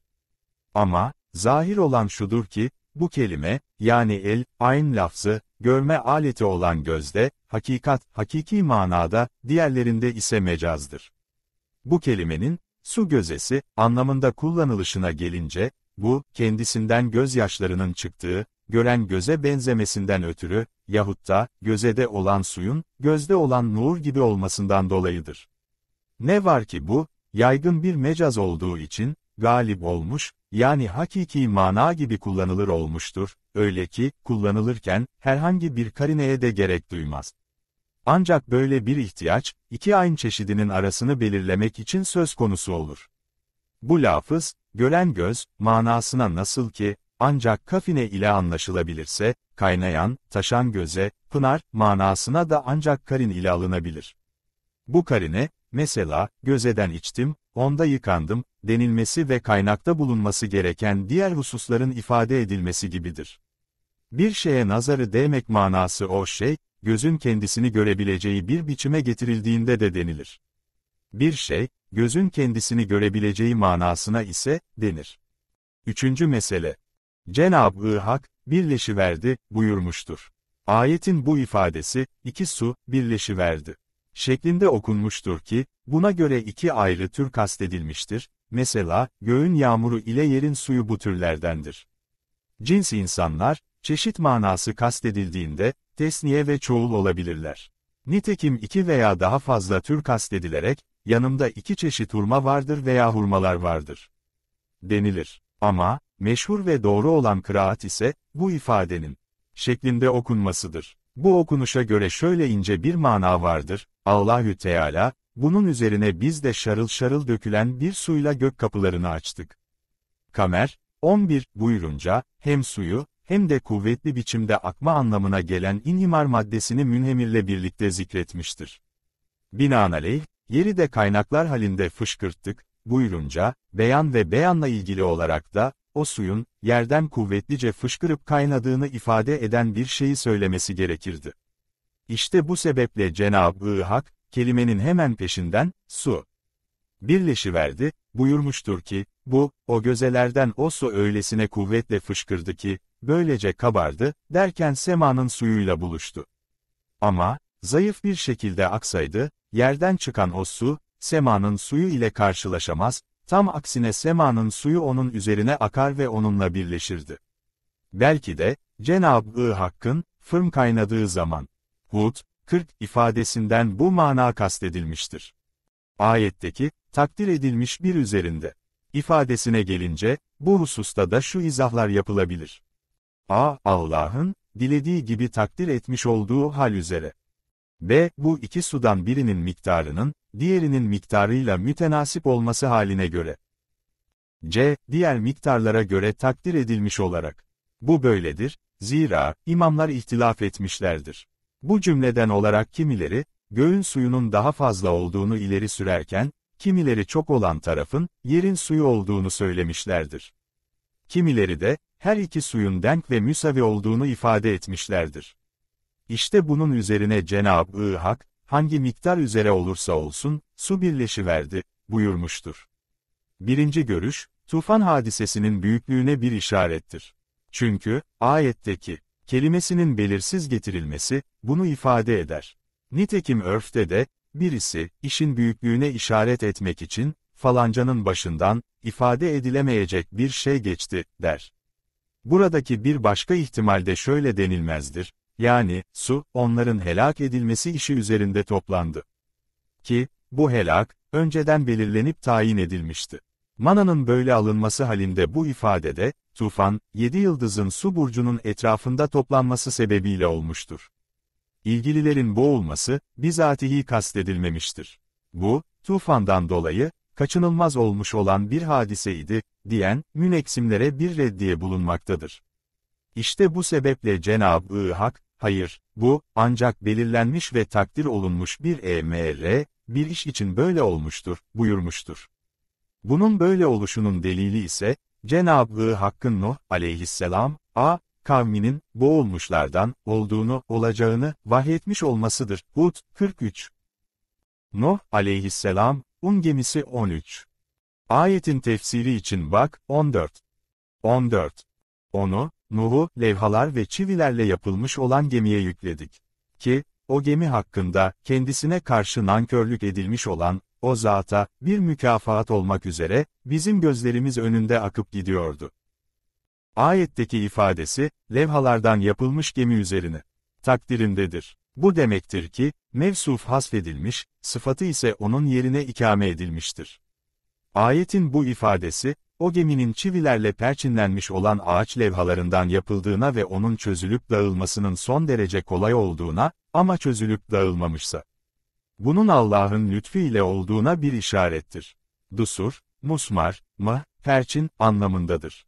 Ama, zahir olan şudur ki, bu kelime, yani el, aynı lafzı, görme aleti olan gözde, hakikat, hakiki manada, diğerlerinde ise mecazdır. Bu kelimenin, su gözesi, anlamında kullanılışına gelince, bu, kendisinden gözyaşlarının çıktığı, gören göze benzemesinden ötürü, yahut da, gözede olan suyun, gözde olan nur gibi olmasından dolayıdır. Ne var ki bu, yaygın bir mecaz olduğu için, galip olmuş, yani hakiki mana gibi kullanılır olmuştur, öyle ki, kullanılırken, herhangi bir karineye de gerek duymaz. Ancak böyle bir ihtiyaç, iki aynı çeşidinin arasını belirlemek için söz konusu olur. Bu lafız, gören göz, manasına nasıl ki, ancak kafine ile anlaşılabilirse, kaynayan, taşan göze, pınar, manasına da ancak karin ile alınabilir. Bu karine, mesela, gözeden içtim, onda yıkandım, denilmesi ve kaynakta bulunması gereken diğer hususların ifade edilmesi gibidir. Bir şeye nazarı değmek manası o şey, gözün kendisini görebileceği bir biçime getirildiğinde de denilir. Bir şey, gözün kendisini görebileceği manasına ise, denir. Üçüncü mesele. Cenab-ı Hak, birleşiverdi, buyurmuştur. Ayetin bu ifadesi, iki su, birleşiverdi. Şeklinde okunmuştur ki, buna göre iki ayrı tür kastedilmiştir, mesela, göğün yağmuru ile yerin suyu bu türlerdendir. Cins insanlar, çeşit manası kastedildiğinde, tesniye ve çoğul olabilirler. Nitekim iki veya daha fazla tür kastedilerek, yanımda iki çeşit hurma vardır veya hurmalar vardır. Denilir. Ama, meşhur ve doğru olan kıraat ise, bu ifadenin şeklinde okunmasıdır. Bu okunuşa göre şöyle ince bir mana vardır, Allahü Teala, bunun üzerine biz de şarıl şarıl dökülen bir suyla gök kapılarını açtık. Kamer, 11, buyurunca, hem suyu, hem de kuvvetli biçimde akma anlamına gelen inhimar maddesini münhemirle birlikte zikretmiştir. Binaenaleyh, yeri de kaynaklar halinde fışkırttık, buyurunca, beyan ve beyanla ilgili olarak da, o suyun, yerden kuvvetlice fışkırıp kaynadığını ifade eden bir şeyi söylemesi gerekirdi. İşte bu sebeple Cenab-ı Hak, kelimenin hemen peşinden, su, birleşiverdi, buyurmuştur ki, bu, o gözelerden o su öylesine kuvvetle fışkırdı ki, böylece kabardı, derken semanın suyuyla buluştu. Ama, zayıf bir şekilde aksaydı, yerden çıkan o su, semanın suyu ile karşılaşamaz, tam aksine semanın suyu onun üzerine akar ve onunla birleşirdi. Belki de, Cenab-ı Hakk'ın, fırın kaynadığı zaman, Hud, 40 ifadesinden bu mana kastedilmiştir. Ayetteki, takdir edilmiş bir üzerinde, ifadesine gelince, bu hususta da şu izahlar yapılabilir. A. Allah'ın, dilediği gibi takdir etmiş olduğu hal üzere. B. Bu iki sudan birinin miktarının, diğerinin miktarıyla mütenasip olması haline göre. C. Diğer miktarlara göre takdir edilmiş olarak. Bu böyledir, zira imamlar ihtilaf etmişlerdir. Bu cümleden olarak kimileri, göğün suyunun daha fazla olduğunu ileri sürerken, kimileri çok olan tarafın, yerin suyu olduğunu söylemişlerdir. Kimileri de, her iki suyun denk ve müsavi olduğunu ifade etmişlerdir. İşte bunun üzerine Cenab-ı Hak, hangi miktar üzere olursa olsun, su birleşiverdi, buyurmuştur. Birinci görüş, tufan hadisesinin büyüklüğüne bir işarettir. Çünkü, ayetteki, kelimesinin belirsiz getirilmesi, bunu ifade eder. Nitekim örfte de, birisi, işin büyüklüğüne işaret etmek için, falancanın başından, ifade edilemeyecek bir şey geçti, der. Buradaki bir başka ihtimalde şöyle denilmezdir, yani, su, onların helak edilmesi işi üzerinde toplandı. Ki, bu helak, önceden belirlenip tayin edilmişti. Mana'nın böyle alınması halinde bu ifadede, tufan, yedi yıldızın su burcunun etrafında toplanması sebebiyle olmuştur. İlgililerin boğulması, bizatihi kastedilmemiştir. Bu, tufandan dolayı, kaçınılmaz olmuş olan bir hadiseydi, diyen, müneksimlere bir reddiye bulunmaktadır. İşte bu sebeple Cenab-ı Hak, Hayır, bu, ancak belirlenmiş ve takdir olunmuş bir EML, bir iş için böyle olmuştur, buyurmuştur. Bunun böyle oluşunun delili ise, Cenab-ı Hakk'ın Nuh aleyhisselam, a, kavminin, boğulmuşlardan, olduğunu, olacağını, vahyetmiş olmasıdır. Hud, 43. Nuh aleyhisselam, Un gemisi 13. Ayetin tefsiri için bak, 14. 14. Onu, Nuh'u, levhalar ve çivilerle yapılmış olan gemiye yükledik. Ki, o gemi hakkında, kendisine karşı nankörlük edilmiş olan, o zata, bir mükafat olmak üzere, bizim gözlerimiz önünde akıp gidiyordu. Ayetteki ifadesi, levhalardan yapılmış gemi üzerine. Takdirindedir. Bu demektir ki, mevsuf hasfedilmiş, sıfatı ise onun yerine ikame edilmiştir. Ayetin bu ifadesi, o geminin çivilerle perçinlenmiş olan ağaç levhalarından yapıldığına ve onun çözülüp dağılmasının son derece kolay olduğuna, ama çözülüp dağılmamışsa. Bunun Allah'ın lütfu ile olduğuna bir işarettir. Dusur, musmar, mı, perçin anlamındadır.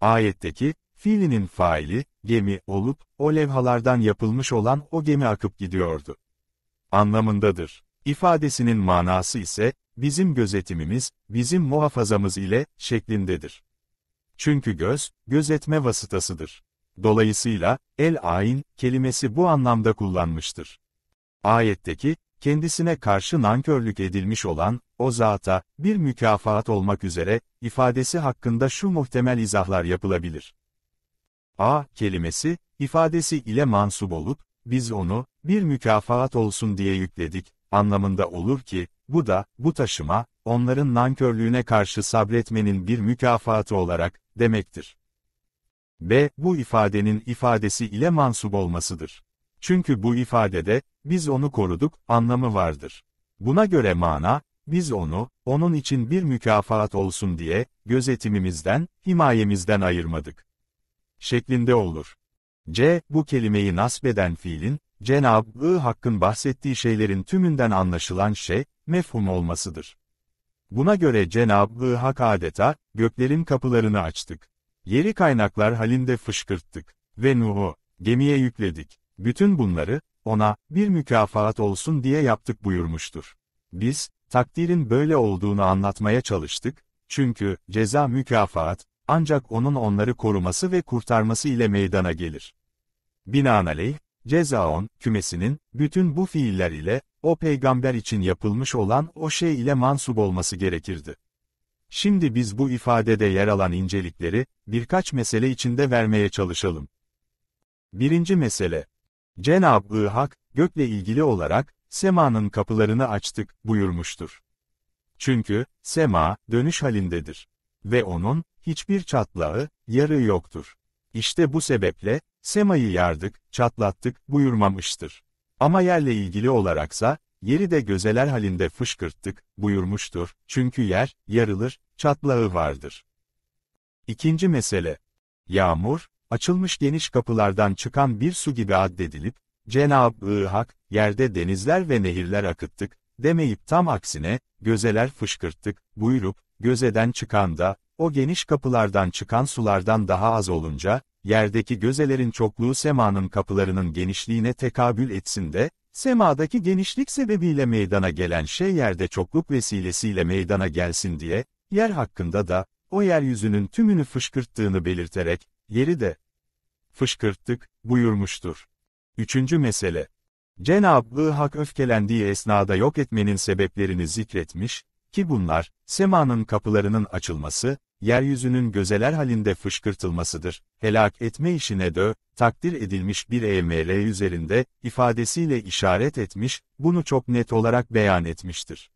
Ayetteki, fiilinin faili, gemi olup, o levhalardan yapılmış olan o gemi akıp gidiyordu. Anlamındadır. İfadesinin manası ise, bizim gözetimimiz, bizim muhafazamız ile, şeklindedir. Çünkü göz, gözetme vasıtasıdır. Dolayısıyla, el ayn kelimesi bu anlamda kullanmıştır. Ayetteki, kendisine karşı nankörlük edilmiş olan, o zata, bir mükafat olmak üzere, ifadesi hakkında şu muhtemel izahlar yapılabilir. A kelimesi, ifadesi ile mansup olup, biz onu, bir mükafat olsun diye yükledik, anlamında olur ki, bu da, bu taşıma, onların nankörlüğüne karşı sabretmenin bir mükafatı olarak, demektir. B. Bu ifadenin ifadesi ile mansup olmasıdır. Çünkü bu ifadede, biz onu koruduk, anlamı vardır. Buna göre mana, biz onu, onun için bir mükafat olsun diye, gözetimimizden, himayemizden ayırmadık. Şeklinde olur. C. Bu kelimeyi nasbeden fiilin, Cenab-ı Hakk'ın bahsettiği şeylerin tümünden anlaşılan şey, mefhum olmasıdır. Buna göre Cenab-ı Hak adeta, göklerin kapılarını açtık. Yeri kaynaklar halinde fışkırttık. Ve Nuh'u, gemiye yükledik. Bütün bunları, ona, bir mükafat olsun diye yaptık buyurmuştur. Biz, takdirin böyle olduğunu anlatmaya çalıştık, çünkü, ceza mükafat, ancak onun onları koruması ve kurtarması ile meydana gelir. Binaenaleyh, ceza on, kümesinin, bütün bu fiiller ile, o peygamber için yapılmış olan o şey ile mansub olması gerekirdi. Şimdi biz bu ifadede yer alan incelikleri, birkaç mesele içinde vermeye çalışalım. Birinci mesele. Cenab-ı Hak, gökle ilgili olarak, semanın kapılarını açtık, buyurmuştur. Çünkü, sema, dönüş halindedir. Ve onun, hiçbir çatlağı, yarı yoktur. İşte bu sebeple, semayı yardık, çatlattık, buyurmamıştır. Ama yerle ilgili olaraksa, yeri de gözeler halinde fışkırttık, buyurmuştur, çünkü yer, yarılır, çatlağı vardır. İkinci mesele. Yağmur, açılmış geniş kapılardan çıkan bir su gibi addedilip, Cenab-ı Hak, yerde denizler ve nehirler akıttık, demeyip tam aksine, gözeler fışkırttık, buyurup, gözeden çıkan da, o geniş kapılardan çıkan sulardan daha az olunca, yerdeki gözelerin çokluğu semanın kapılarının genişliğine tekabül etsin de, semadaki genişlik sebebiyle meydana gelen şey yerde çokluk vesilesiyle meydana gelsin diye, yer hakkında da, o yeryüzünün tümünü fışkırttığını belirterek, yeri de fışkırttık, buyurmuştur. Üçüncü mesele. Cenab-ı Hak öfkelendiği esnada yok etmenin sebeplerini zikretmiş, ki bunlar, semanın kapılarının açılması, yeryüzünün gözeler halinde fışkırtılmasıdır. Helak etme işine dö, takdir edilmiş bir EML üzerinde, ifadesiyle işaret etmiş, bunu çok net olarak beyan etmiştir.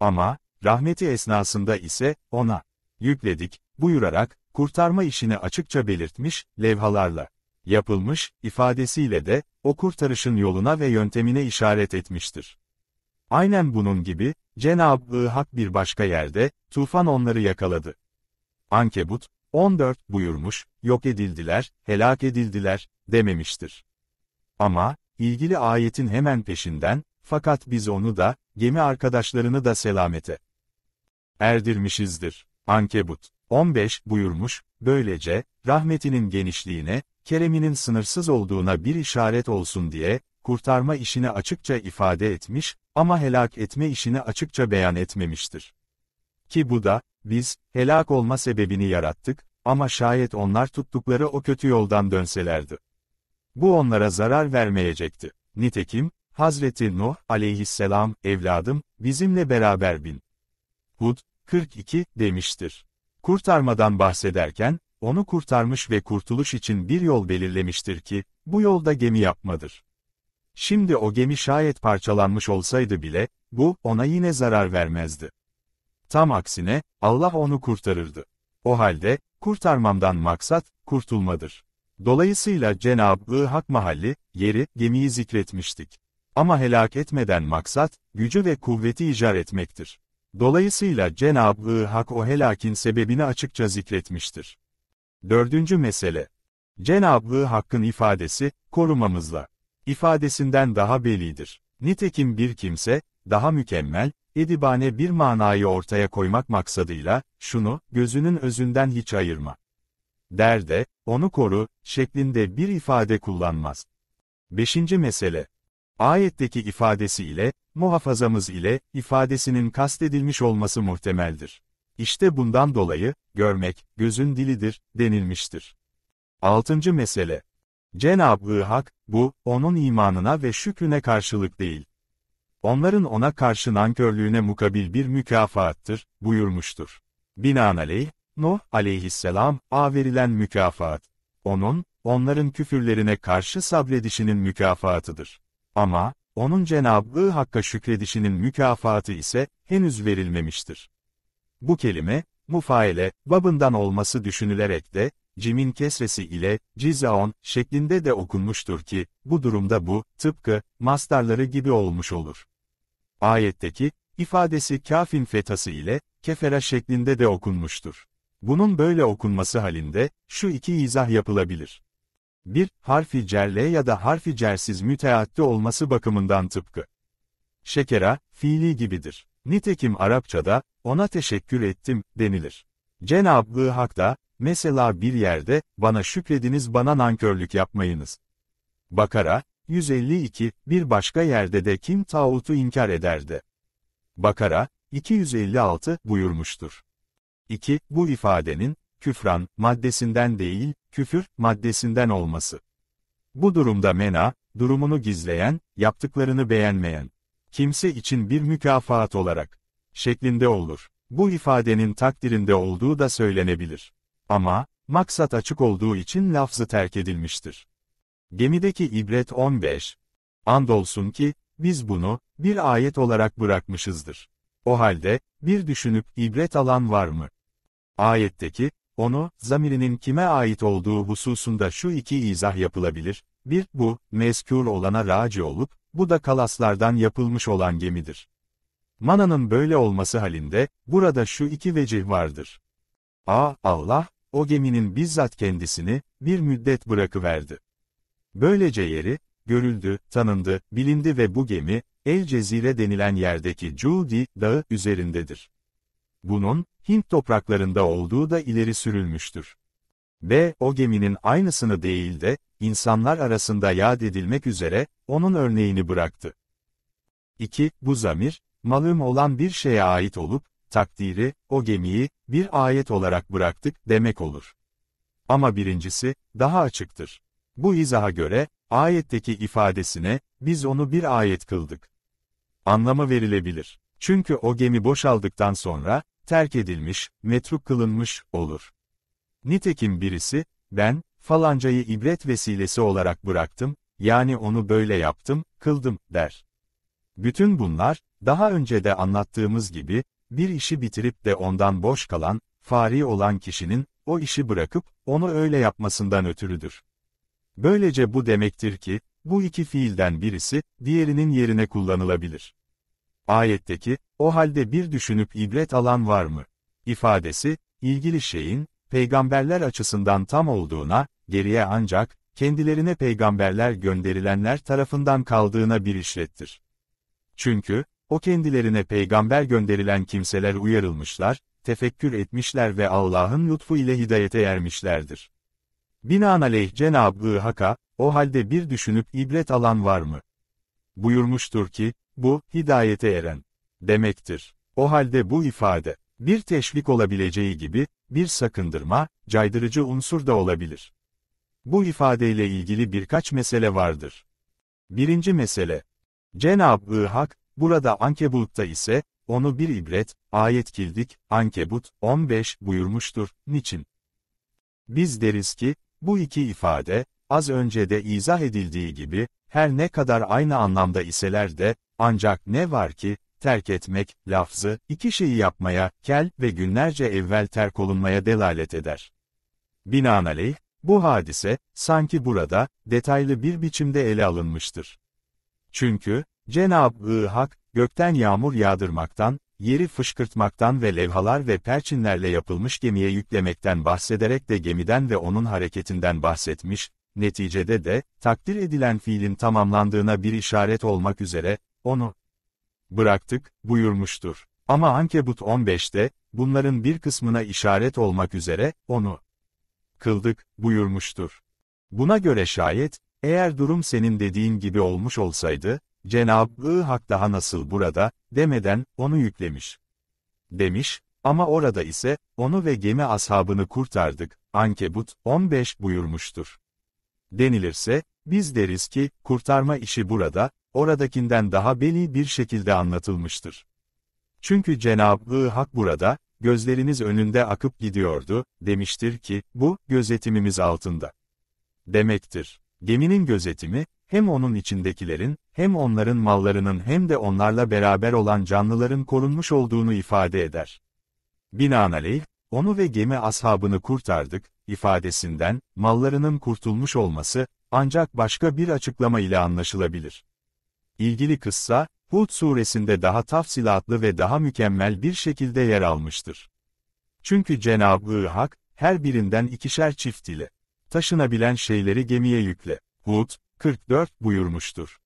Ama, rahmeti esnasında ise, ona, yükledik, buyurarak, kurtarma işini açıkça belirtmiş, levhalarla, yapılmış, ifadesiyle de, o kurtarışın yoluna ve yöntemine işaret etmiştir. Aynen bunun gibi, Cenab-ı Hak bir başka yerde, tufan onları yakaladı. Ankebut, 14 buyurmuş, yok edildiler, helak edildiler, dememiştir. Ama, ilgili ayetin hemen peşinden, fakat biz onu da, gemi arkadaşlarını da selamete erdirmişizdir. Ankebut 15 buyurmuş, böylece, rahmetinin genişliğine, kereminin sınırsız olduğuna bir işaret olsun diye, kurtarma işini açıkça ifade etmiş, ama helak etme işini açıkça beyan etmemiştir. Ki bu da, biz, helak olma sebebini yarattık, ama şayet onlar tuttukları o kötü yoldan dönselerdi. Bu onlara zarar vermeyecekti. Nitekim, Hazreti Nuh aleyhisselam, evladım, bizimle beraber bin. Hud, 42, demiştir. Kurtarmadan bahsederken, onu kurtarmış ve kurtuluş için bir yol belirlemiştir ki, bu yolda gemi yapmadır. Şimdi o gemi şayet parçalanmış olsaydı bile, bu, ona yine zarar vermezdi. Tam aksine, Allah onu kurtarırdı. O halde, kurtarmamdan maksat, kurtulmadır. Dolayısıyla Cenab-ı Hak mahalli, yeri, gemiyi zikretmiştik. Ama helak etmeden maksat, gücü ve kuvveti icar etmektir. Dolayısıyla Cenab-ı Hak o helakin sebebini açıkça zikretmiştir. Dördüncü mesele. Cenab-ı Hakk'ın ifadesi, korumamızla. ifadesinden daha belidir. Nitekim bir kimse, daha mükemmel, edibane bir manayı ortaya koymak maksadıyla, şunu, gözünün özünden hiç ayırma. derde onu koru, şeklinde bir ifade kullanmaz. Beşinci mesele. Ayetteki ifadesiyle muhafazamız ile, ifadesinin kastedilmiş olması muhtemeldir. İşte bundan dolayı, görmek, gözün dilidir, denilmiştir. Altıncı mesele. Cenab-ı Hak, bu, onun imanına ve şükrüne karşılık değil onların ona karşı nankörlüğüne mukabil bir mükafattır, buyurmuştur. Binaenaleyh, Nuh aleyhisselam, a verilen mükafat, onun, onların küfürlerine karşı sabredişinin mükafatıdır. Ama, onun Cenab-ı Hakk'a şükredişinin mükafatı ise, henüz verilmemiştir. Bu kelime, mufaile, babından olması düşünülerek de, cimin kesresi ile, cizaon, şeklinde de okunmuştur ki, bu durumda bu, tıpkı, mastarları gibi olmuş olur ayetteki, ifadesi kafin fetası ile, kefera şeklinde de okunmuştur. Bunun böyle okunması halinde, şu iki izah yapılabilir. 1. Harfi cerle ya da harfi cersiz müteaddi olması bakımından tıpkı. Şekera, fiili gibidir. Nitekim Arapçada, ona teşekkür ettim, denilir. Cenab-ı Hak da, mesela bir yerde, bana şükrediniz bana nankörlük yapmayınız. Bakara, 152, bir başka yerde de kim tağutu inkar ederdi? Bakara, 256 buyurmuştur. 2. Bu ifadenin, küfran, maddesinden değil, küfür, maddesinden olması. Bu durumda mena, durumunu gizleyen, yaptıklarını beğenmeyen, kimse için bir mükafat olarak, şeklinde olur. Bu ifadenin takdirinde olduğu da söylenebilir. Ama, maksat açık olduğu için lafzı terk edilmiştir. Gemideki ibret 15. Andolsun ki, biz bunu, bir ayet olarak bırakmışızdır. O halde, bir düşünüp ibret alan var mı? Ayetteki, onu, zamirinin kime ait olduğu hususunda şu iki izah yapılabilir. Bir, bu, mezkür olana raci olup, bu da kalaslardan yapılmış olan gemidir. Mananın böyle olması halinde, burada şu iki vecih vardır. A. Allah, o geminin bizzat kendisini, bir müddet bırakıverdi. Böylece yeri, görüldü, tanındı, bilindi ve bu gemi, El Cezire denilen yerdeki Cudi Dağı üzerindedir. Bunun, Hint topraklarında olduğu da ileri sürülmüştür. Ve o geminin aynısını değil de, insanlar arasında yad edilmek üzere, onun örneğini bıraktı. 2. Bu zamir, malum olan bir şeye ait olup, takdiri, o gemiyi, bir ayet olarak bıraktık demek olur. Ama birincisi, daha açıktır. Bu izaha göre, ayetteki ifadesine, biz onu bir ayet kıldık. Anlamı verilebilir. Çünkü o gemi boşaldıktan sonra, terk edilmiş, metruk kılınmış, olur. Nitekim birisi, ben, falancayı ibret vesilesi olarak bıraktım, yani onu böyle yaptım, kıldım, der. Bütün bunlar, daha önce de anlattığımız gibi, bir işi bitirip de ondan boş kalan, fari olan kişinin, o işi bırakıp, onu öyle yapmasından ötürüdür. Böylece bu demektir ki, bu iki fiilden birisi, diğerinin yerine kullanılabilir. Ayetteki, o halde bir düşünüp ibret alan var mı? ifadesi, ilgili şeyin, peygamberler açısından tam olduğuna, geriye ancak, kendilerine peygamberler gönderilenler tarafından kaldığına bir işlettir. Çünkü, o kendilerine peygamber gönderilen kimseler uyarılmışlar, tefekkür etmişler ve Allah'ın lütfu ile hidayete ermişlerdir. Binaenaleyh Cenab-ı Hak'a, o halde bir düşünüp ibret alan var mı? Buyurmuştur ki, bu, hidayete eren demektir. O halde bu ifade, bir teşvik olabileceği gibi, bir sakındırma, caydırıcı unsur da olabilir. Bu ifadeyle ilgili birkaç mesele vardır. Birinci mesele, Cenab-ı Hak, burada Ankebut'ta ise, onu bir ibret, ayet kildik, Ankebut 15 buyurmuştur, niçin? Biz deriz ki, bu iki ifade, az önce de izah edildiği gibi, her ne kadar aynı anlamda iseler de, ancak ne var ki, terk etmek, lafzı, iki şeyi yapmaya, kel ve günlerce evvel terk olunmaya delalet eder. Binaenaleyh, bu hadise, sanki burada, detaylı bir biçimde ele alınmıştır. Çünkü, Cenab-ı Hak, gökten yağmur yağdırmaktan, yeri fışkırtmaktan ve levhalar ve perçinlerle yapılmış gemiye yüklemekten bahsederek de gemiden ve onun hareketinden bahsetmiş, neticede de, takdir edilen fiilin tamamlandığına bir işaret olmak üzere, onu bıraktık, buyurmuştur. Ama Ankebut 15'te, bunların bir kısmına işaret olmak üzere, onu kıldık, buyurmuştur. Buna göre şayet, eğer durum senin dediğin gibi olmuş olsaydı, Cenab-ı Hak daha nasıl burada, demeden, onu yüklemiş. Demiş, ama orada ise, onu ve gemi ashabını kurtardık, Ankebut 15 buyurmuştur. Denilirse, biz deriz ki, kurtarma işi burada, oradakinden daha beli bir şekilde anlatılmıştır. Çünkü Cenab-ı Hak burada, gözleriniz önünde akıp gidiyordu, demiştir ki, bu, gözetimimiz altında. Demektir. Geminin gözetimi, hem onun içindekilerin, hem onların mallarının hem de onlarla beraber olan canlıların korunmuş olduğunu ifade eder. Binaenaleyh, onu ve gemi ashabını kurtardık, ifadesinden, mallarının kurtulmuş olması, ancak başka bir açıklama ile anlaşılabilir. İlgili kıssa, Hud suresinde daha tafsilatlı ve daha mükemmel bir şekilde yer almıştır. Çünkü Cenab-ı Hak, her birinden ikişer çift ile taşınabilen şeyleri gemiye yükle. Hud, 44 buyurmuştur.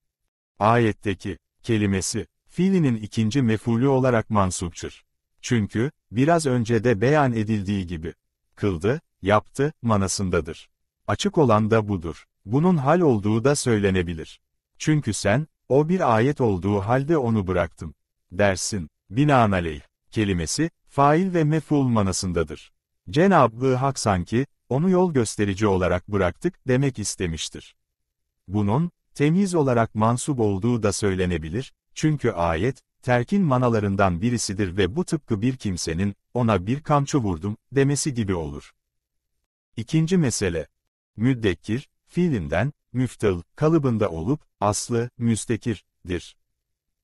Ayetteki kelimesi fiilinin ikinci mefulü olarak mansuptur. Çünkü biraz önce de beyan edildiği gibi kıldı, yaptı manasındadır. Açık olan da budur. Bunun hal olduğu da söylenebilir. Çünkü sen o bir ayet olduğu halde onu bıraktım dersin. Binaenaleyh kelimesi fail ve meful manasındadır. Cenab-ı Hak sanki onu yol gösterici olarak bıraktık demek istemiştir bunun, temiz olarak mansub olduğu da söylenebilir, çünkü ayet, terkin manalarından birisidir ve bu tıpkı bir kimsenin, ona bir kamçı vurdum, demesi gibi olur. İkinci mesele. müddekir fiilinden, müftıl, kalıbında olup, aslı, müstekirdir.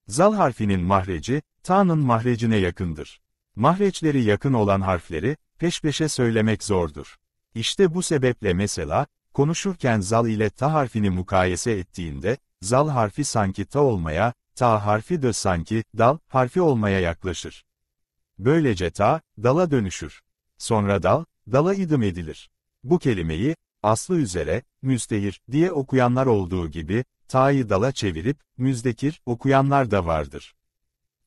Zal harfinin mahreci, ta'nın mahrecine yakındır. Mahreçleri yakın olan harfleri, peş peşe söylemek zordur. İşte bu sebeple mesela, Konuşurken zal ile ta harfini mukayese ettiğinde, zal harfi sanki ta olmaya, ta harfi de sanki dal harfi olmaya yaklaşır. Böylece ta, dala dönüşür. Sonra dal, dala idim edilir. Bu kelimeyi, aslı üzere, müstehir diye okuyanlar olduğu gibi, ta'yı dala çevirip, müzdekir okuyanlar da vardır.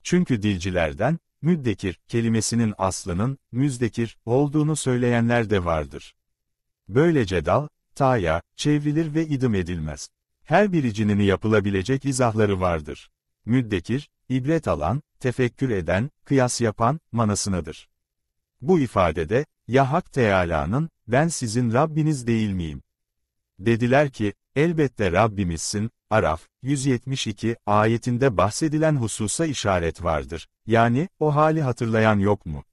Çünkü dilcilerden, müddekir kelimesinin aslının, müzdekir olduğunu söyleyenler de vardır. Böylece dal, taya, çevrilir ve idim edilmez. Her biricinin yapılabilecek izahları vardır. Müddekir, ibret alan, tefekkür eden, kıyas yapan, manasınadır. Bu ifadede, ya Hak Teâlâ'nın, ben sizin Rabbiniz değil miyim? Dediler ki, elbette Rabbimizsin, Araf, 172, ayetinde bahsedilen hususa işaret vardır. Yani, o hali hatırlayan yok mu?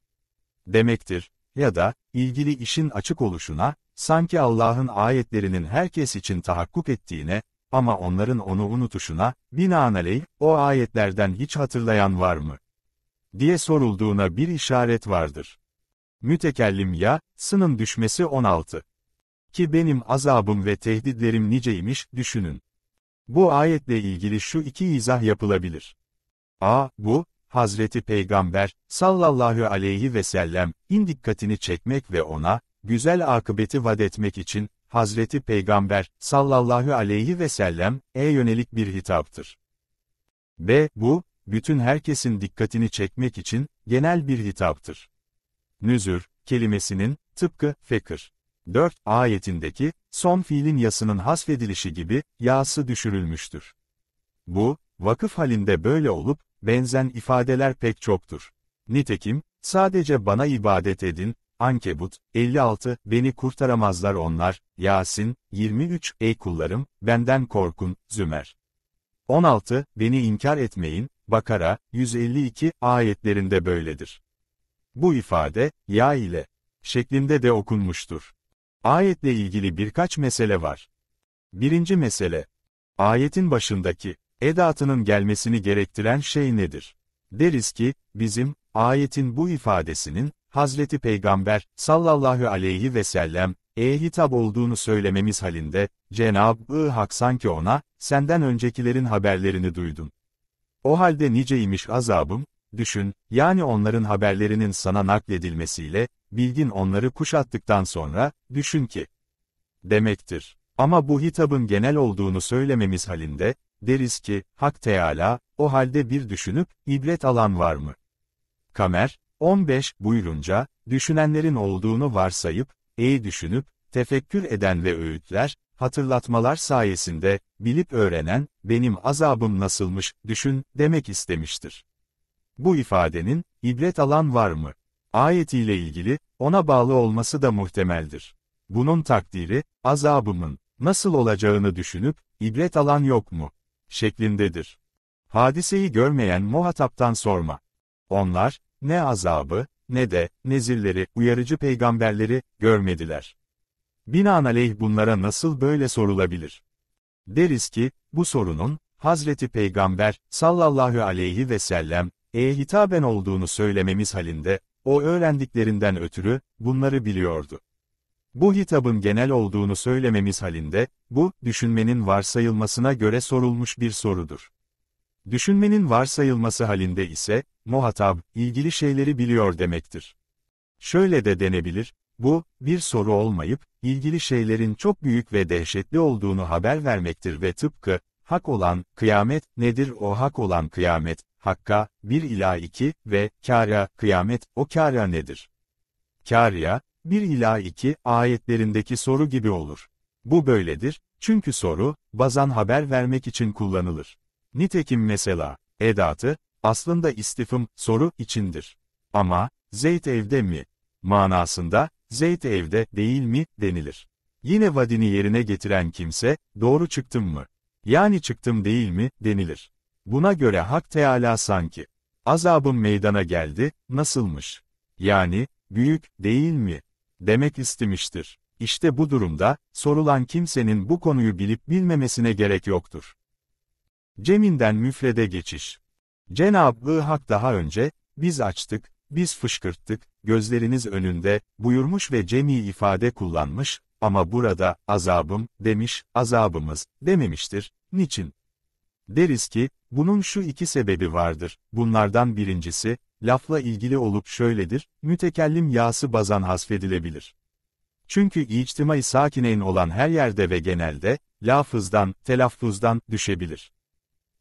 Demektir. Ya da, ilgili işin açık oluşuna, Sanki Allah'ın ayetlerinin herkes için tahakkuk ettiğine, ama onların onu unutuşuna, binaenaleyh, o ayetlerden hiç hatırlayan var mı? diye sorulduğuna bir işaret vardır. Mütekellim ya, sının düşmesi 16. Ki benim azabım ve tehditlerim niceymiş, düşünün. Bu ayetle ilgili şu iki izah yapılabilir. A. Bu, Hazreti Peygamber, sallallahu aleyhi ve sellem, in dikkatini çekmek ve ona, güzel akıbeti vadetmek için, Hazreti Peygamber, sallallahu aleyhi ve sellem, e yönelik bir hitaptır. B. Bu, bütün herkesin dikkatini çekmek için, genel bir hitaptır. Nüzür, kelimesinin, tıpkı, fekir. 4. Ayetindeki, son fiilin yasının hasfedilişi gibi, yası düşürülmüştür. Bu, vakıf halinde böyle olup, benzen ifadeler pek çoktur. Nitekim, sadece bana ibadet edin, Ankebut, 56, beni kurtaramazlar onlar, Yasin, 23, ey kullarım, benden korkun, Zümer. 16, beni inkar etmeyin, Bakara, 152, ayetlerinde böyledir. Bu ifade, ya ile, şeklinde de okunmuştur. Ayetle ilgili birkaç mesele var. Birinci mesele, ayetin başındaki, edatının gelmesini gerektiren şey nedir? Deriz ki, bizim, ayetin bu ifadesinin, Hazreti Peygamber, sallallahu aleyhi ve sellem, e hitap olduğunu söylememiz halinde, Cenab-ı Hak sanki ona, senden öncekilerin haberlerini duydum. O halde niceymiş azabım, düşün, yani onların haberlerinin sana nakledilmesiyle, bildin onları kuşattıktan sonra, düşün ki, demektir. Ama bu hitabın genel olduğunu söylememiz halinde, deriz ki, Hak Teala, o halde bir düşünüp, ibret alan var mı? Kamer, 15 buyurunca, düşünenlerin olduğunu varsayıp, iyi e düşünüp, tefekkür eden ve öğütler, hatırlatmalar sayesinde, bilip öğrenen, benim azabım nasılmış, düşün, demek istemiştir. Bu ifadenin, ibret alan var mı? Ayetiyle ilgili, ona bağlı olması da muhtemeldir. Bunun takdiri, azabımın, nasıl olacağını düşünüp, ibret alan yok mu? şeklindedir. Hadiseyi görmeyen muhataptan sorma. Onlar, ne azabı, ne de, nezirleri, uyarıcı peygamberleri, görmediler. Binaenaleyh bunlara nasıl böyle sorulabilir? Deriz ki, bu sorunun, Hazreti Peygamber, sallallahu aleyhi ve sellem, e hitaben olduğunu söylememiz halinde, o öğrendiklerinden ötürü, bunları biliyordu. Bu hitabın genel olduğunu söylememiz halinde, bu, düşünmenin varsayılmasına göre sorulmuş bir sorudur. Düşünmenin varsayılması halinde ise, muhatap, ilgili şeyleri biliyor demektir. Şöyle de denebilir, bu, bir soru olmayıp, ilgili şeylerin çok büyük ve dehşetli olduğunu haber vermektir ve tıpkı, hak olan, kıyamet, nedir o hak olan kıyamet, hakka, bir ila iki ve kâra, kıyamet, o kâra nedir? Kâra bir ila iki ayetlerindeki soru gibi olur. Bu böyledir, çünkü soru, bazan haber vermek için kullanılır. Nitekim mesela, edatı, aslında istifim, soru, içindir. Ama, zeyt evde mi? Manasında, zeyt evde, değil mi, denilir. Yine vadini yerine getiren kimse, doğru çıktım mı? Yani çıktım değil mi, denilir. Buna göre Hak Teala sanki, azabım meydana geldi, nasılmış? Yani, büyük, değil mi? Demek istemiştir. İşte bu durumda, sorulan kimsenin bu konuyu bilip bilmemesine gerek yoktur. Ceminden müfrede geçiş. Cenab-ı Hak daha önce, biz açtık, biz fışkırttık, gözleriniz önünde, buyurmuş ve cemi ifade kullanmış, ama burada, azabım, demiş, azabımız, dememiştir, niçin? Deriz ki, bunun şu iki sebebi vardır, bunlardan birincisi, lafla ilgili olup şöyledir, mütekellim yası bazan hasfedilebilir. Çünkü içtimai sakineyn olan her yerde ve genelde, lafızdan, telaffuzdan, düşebilir.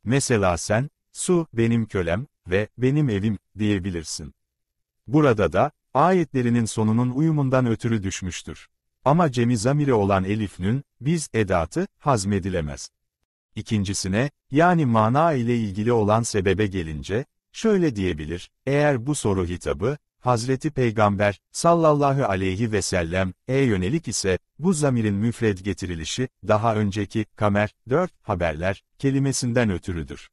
Mesela sen, su benim kölem ve benim evim diyebilirsin. Burada da, ayetlerinin sonunun uyumundan ötürü düşmüştür. Ama cemi zamiri olan elifnün, biz edatı, hazmedilemez. İkincisine, yani mana ile ilgili olan sebebe gelince, şöyle diyebilir, eğer bu soru hitabı, Hazreti Peygamber, sallallahu aleyhi ve sellem, e yönelik ise, bu zamirin müfred getirilişi, daha önceki, kamer, dört haberler, kelimesinden ötürüdür.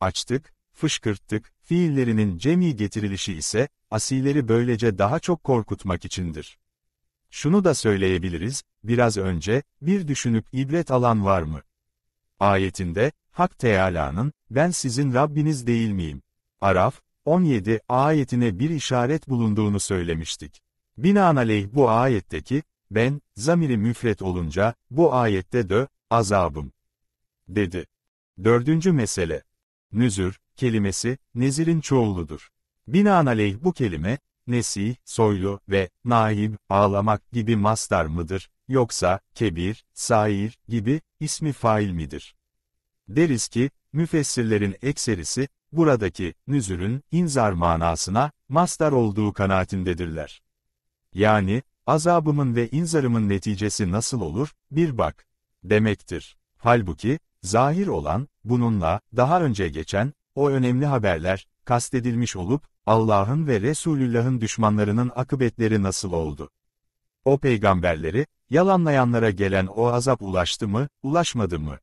Açtık, fışkırttık, fiillerinin cemi getirilişi ise, asileri böylece daha çok korkutmak içindir. Şunu da söyleyebiliriz, biraz önce, bir düşünüp ibret alan var mı? Ayetinde, Hak Teâlâ'nın, ben sizin Rabbiniz değil miyim? Araf, 17 ayetine bir işaret bulunduğunu söylemiştik. Binaenaleyh bu ayetteki, ben, zamiri müfret olunca, bu ayette de, azabım, dedi. Dördüncü mesele. Nüzür, kelimesi, nezirin çoğuludur. Binaenaleyh bu kelime, nesi soylu ve naib, ağlamak gibi mastar mıdır, yoksa kebir, sair gibi ismi fail midir? Deriz ki, müfessirlerin ekserisi, buradaki, nüzürün, inzar manasına, mastar olduğu kanaatindedirler. Yani, azabımın ve inzarımın neticesi nasıl olur, bir bak, demektir. Halbuki, zahir olan, bununla, daha önce geçen, o önemli haberler, kastedilmiş olup, Allah'ın ve Resulullah'ın düşmanlarının akıbetleri nasıl oldu? O peygamberleri, yalanlayanlara gelen o azap ulaştı mı, ulaşmadı mı?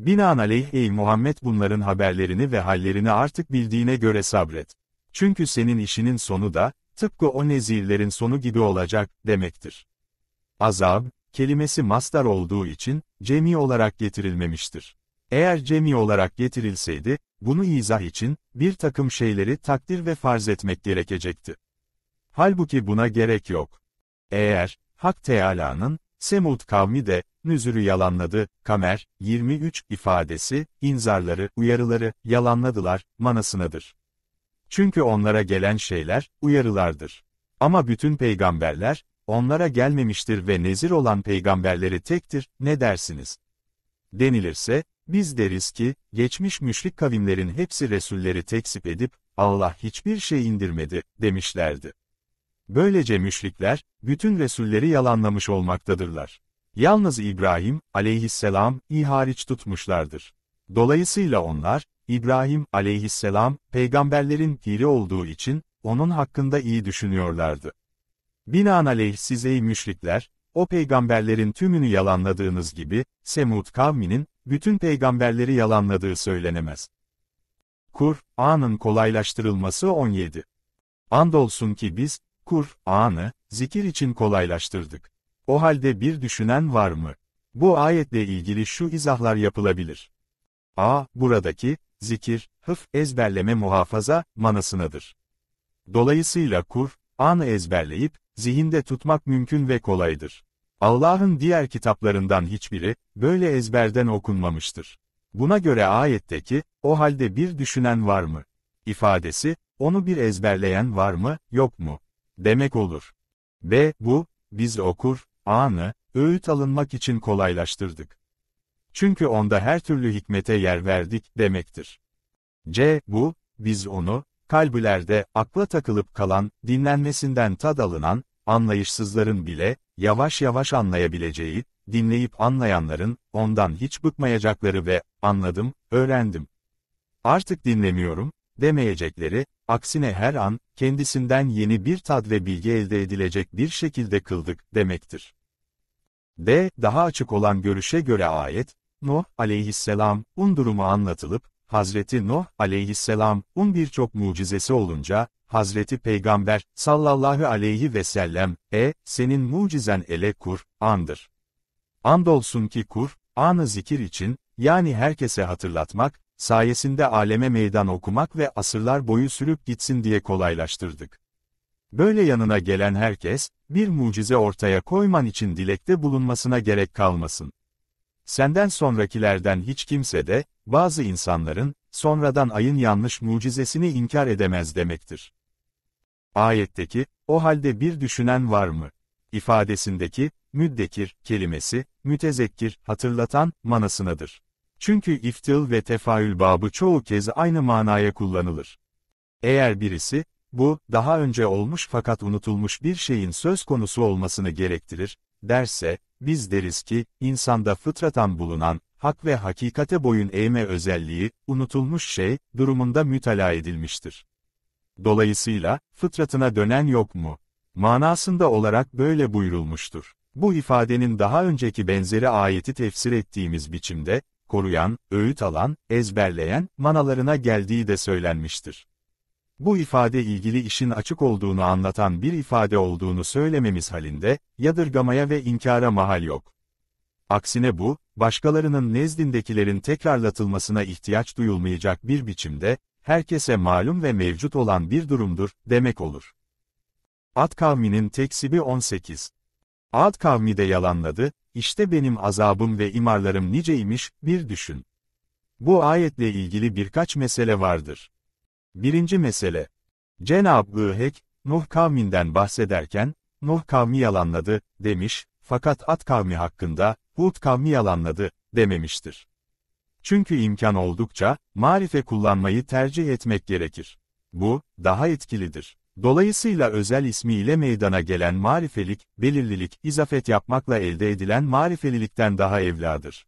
Binaenaleyh ey Muhammed bunların haberlerini ve hallerini artık bildiğine göre sabret. Çünkü senin işinin sonu da, tıpkı o nezirlerin sonu gibi olacak, demektir. Azab, kelimesi mastar olduğu için, cemi olarak getirilmemiştir. Eğer cemi olarak getirilseydi, bunu izah için, bir takım şeyleri takdir ve farz etmek gerekecekti. Halbuki buna gerek yok. Eğer, Hak Teala'nın Semud kavmi de, Nüzür'ü yalanladı, Kamer, 23 ifadesi, inzarları, uyarıları, yalanladılar, manasınadır. Çünkü onlara gelen şeyler, uyarılardır. Ama bütün peygamberler, onlara gelmemiştir ve nezir olan peygamberleri tektir, ne dersiniz? Denilirse, biz deriz ki, geçmiş müşrik kavimlerin hepsi Resulleri tekzip edip, Allah hiçbir şey indirmedi, demişlerdi. Böylece müşrikler, bütün Resulleri yalanlamış olmaktadırlar. Yalnız İbrahim, aleyhisselam, i hariç tutmuşlardır. Dolayısıyla onlar, İbrahim, aleyhisselam, peygamberlerin piri olduğu için, onun hakkında iyi düşünüyorlardı. Binaenaleyh siz ey müşrikler, o peygamberlerin tümünü yalanladığınız gibi, Semud kavminin, bütün peygamberleri yalanladığı söylenemez. Kur, Kur'an'ın kolaylaştırılması 17. Andolsun ki biz, Kur'an'ı, zikir için kolaylaştırdık. O halde bir düşünen var mı? Bu ayetle ilgili şu izahlar yapılabilir. A. Buradaki, zikir, hıf, ezberleme muhafaza, manasınadır. Dolayısıyla Kur'an'ı ezberleyip, zihinde tutmak mümkün ve kolaydır. Allah'ın diğer kitaplarından hiçbiri, böyle ezberden okunmamıştır. Buna göre ayetteki, o halde bir düşünen var mı? ifadesi, onu bir ezberleyen var mı, yok mu? demek olur. B, bu, biz okur, anı, öğüt alınmak için kolaylaştırdık. Çünkü onda her türlü hikmete yer verdik demektir. C. Bu, biz onu, kalbilerde akla takılıp kalan, dinlenmesinden tad alınan, anlayışsızların bile, yavaş yavaş anlayabileceği, dinleyip anlayanların, ondan hiç bıkmayacakları ve, anladım, öğrendim. Artık dinlemiyorum, demeyecekleri, aksine her an, kendisinden yeni bir tad ve bilgi elde edilecek bir şekilde kıldık, demektir. D. Daha açık olan görüşe göre ayet, Nuh aleyhisselam, un durumu anlatılıp, Hazreti Nuh aleyhisselam, un birçok mucizesi olunca, Hazreti Peygamber sallallahu aleyhi ve sellem, e, senin mucizen ele kur, andır. Andolsun ki kur, anı zikir için, yani herkese hatırlatmak, sayesinde aleme meydan okumak ve asırlar boyu sürüp gitsin diye kolaylaştırdık. Böyle yanına gelen herkes, bir mucize ortaya koyman için dilekte bulunmasına gerek kalmasın. Senden sonrakilerden hiç kimse de, bazı insanların, sonradan ayın yanlış mucizesini inkar edemez demektir. Ayetteki, o halde bir düşünen var mı? ifadesindeki, müddekir kelimesi, mütezekkir, hatırlatan, manasınadır. Çünkü iftil ve tefaül babı çoğu kez aynı manaya kullanılır. Eğer birisi, bu, daha önce olmuş fakat unutulmuş bir şeyin söz konusu olmasını gerektirir, derse, biz deriz ki, insanda fıtratan bulunan, hak ve hakikate boyun eğme özelliği, unutulmuş şey, durumunda mütala edilmiştir. Dolayısıyla, fıtratına dönen yok mu? Manasında olarak böyle buyurulmuştur. Bu ifadenin daha önceki benzeri ayeti tefsir ettiğimiz biçimde, koruyan, öğüt alan, ezberleyen, manalarına geldiği de söylenmiştir. Bu ifade ilgili işin açık olduğunu anlatan bir ifade olduğunu söylememiz halinde, yadırgamaya ve inkara mahal yok. Aksine bu, başkalarının nezdindekilerin tekrarlatılmasına ihtiyaç duyulmayacak bir biçimde, herkese malum ve mevcut olan bir durumdur, demek olur. Ad kavminin teksibi 18. Ad kavmi de yalanladı, işte benim azabım ve imarlarım niceymiş, bir düşün. Bu ayetle ilgili birkaç mesele vardır. Birinci mesele. Cenab-ı Hek, Nuh kavminden bahsederken, Nuh kavmi yalanladı, demiş, fakat At kavmi hakkında, Hud kavmi yalanladı, dememiştir. Çünkü imkan oldukça, marife kullanmayı tercih etmek gerekir. Bu, daha etkilidir. Dolayısıyla özel ismiyle meydana gelen marifelik, belirlilik, izafet yapmakla elde edilen marifelilikten daha evladır.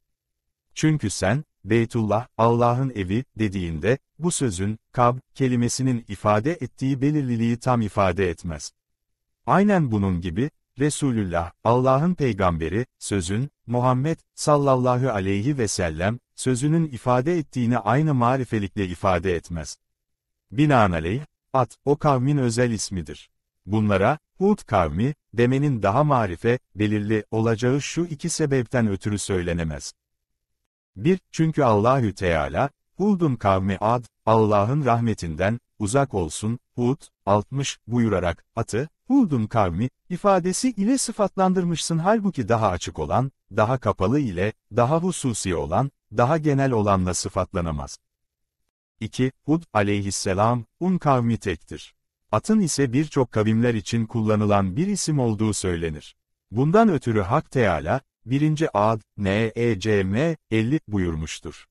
Çünkü sen, Beytullah, Allah'ın evi, dediğinde, bu sözün, kab, kelimesinin ifade ettiği belirliliği tam ifade etmez. Aynen bunun gibi, Resulullah, Allah'ın peygamberi, sözün, Muhammed, sallallahu aleyhi ve sellem, sözünün ifade ettiğini aynı marifelikle ifade etmez. Binaenaleyh, At, o kavmin özel ismidir. Bunlara, Hud kavmi, demenin daha marife, belirli olacağı şu iki sebepten ötürü söylenemez. 1. Çünkü Allahü Teala, Hud'un kavmi ad, Allah'ın rahmetinden, uzak olsun, Hud, 60, buyurarak, atı, Hud'un kavmi, ifadesi ile sıfatlandırmışsın halbuki daha açık olan, daha kapalı ile, daha hususi olan, daha genel olanla sıfatlanamaz. 2. Hud aleyhisselam, un kavmi tektir. Atın ise birçok kavimler için kullanılan bir isim olduğu söylenir. Bundan ötürü Hak Teala, 1. Ad, N.E.C.M. 50 buyurmuştur.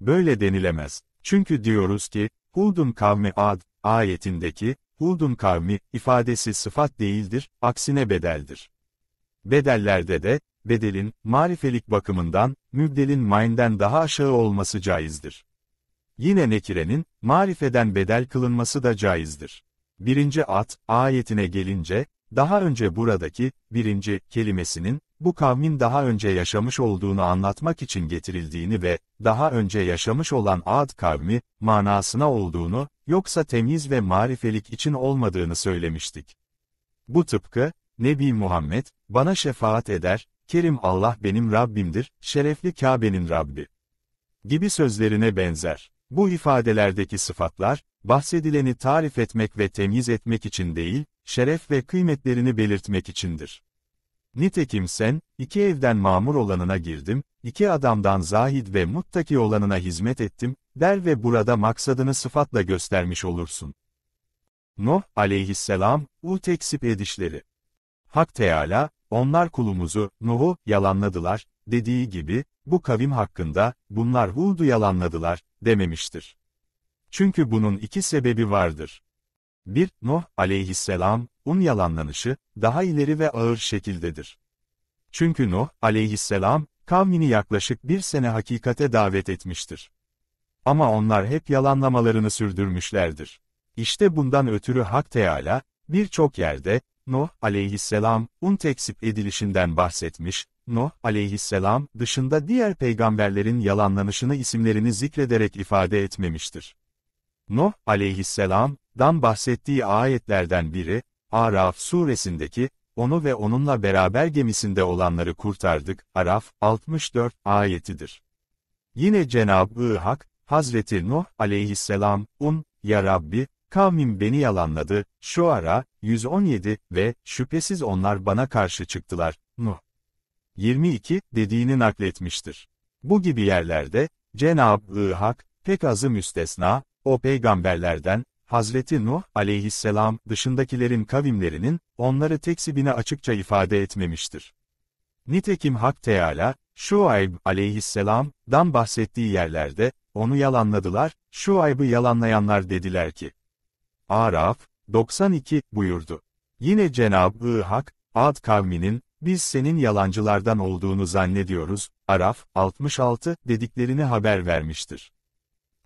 Böyle denilemez. Çünkü diyoruz ki, Hud'un kavmi Ad, ayetindeki, Hud'un kavmi, ifadesi sıfat değildir, aksine bedeldir. Bedellerde de, bedelin, marifelik bakımından, mübdelin mainden daha aşağı olması caizdir. Yine nekirenin, marifeden bedel kılınması da caizdir. 1. At, ayetine gelince, daha önce buradaki, birinci, kelimesinin, bu kavmin daha önce yaşamış olduğunu anlatmak için getirildiğini ve, daha önce yaşamış olan Ad kavmi, manasına olduğunu, yoksa temiz ve marifelik için olmadığını söylemiştik. Bu tıpkı, Nebi Muhammed, bana şefaat eder, Kerim Allah benim Rabbimdir, şerefli Kabe'nin Rabbi gibi sözlerine benzer. Bu ifadelerdeki sıfatlar, bahsedileni tarif etmek ve temyiz etmek için değil, şeref ve kıymetlerini belirtmek içindir. Nitekim sen, iki evden mamur olanına girdim, iki adamdan zahid ve muttaki olanına hizmet ettim, der ve burada maksadını sıfatla göstermiş olursun. Nuh aleyhisselam, u teksip edişleri. Hak Teala, onlar kulumuzu, Nuh'u, yalanladılar, dediği gibi, bu kavim hakkında, bunlar Hud'u yalanladılar, dememiştir. Çünkü bunun iki sebebi vardır. 1. Nuh aleyhisselam, un yalanlanışı, daha ileri ve ağır şekildedir. Çünkü Nuh aleyhisselam, kavmini yaklaşık bir sene hakikate davet etmiştir. Ama onlar hep yalanlamalarını sürdürmüşlerdir. İşte bundan ötürü Hak Teala, birçok yerde, Nuh aleyhisselam, un tekzip edilişinden bahsetmiş, Nuh aleyhisselam dışında diğer peygamberlerin yalanlanışını isimlerini zikrederek ifade etmemiştir. Nuh aleyhisselam'dan bahsettiği ayetlerden biri, Araf suresindeki, onu ve onunla beraber gemisinde olanları kurtardık, Araf 64 ayetidir. Yine Cenab-ı Hak, Hazreti Nuh aleyhisselam, un, ya Rabbi, kavmim beni yalanladı, şu ara, 117 ve şüphesiz onlar bana karşı çıktılar, Nuh 22 dediğini nakletmiştir. Bu gibi yerlerde, Cenab-ı Hak, pek azı müstesna, o peygamberlerden, Hazreti Nuh aleyhisselam dışındakilerin kavimlerinin, onları teksibine açıkça ifade etmemiştir. Nitekim Hak Teala, Şuayb aleyhisselamdan bahsettiği yerlerde, onu yalanladılar, Şuayb'ı yalanlayanlar dediler ki, Araf, 92 buyurdu. Yine Cenab-ı Hak, Ad kavminin, biz senin yalancılardan olduğunu zannediyoruz, Araf, 66, dediklerini haber vermiştir.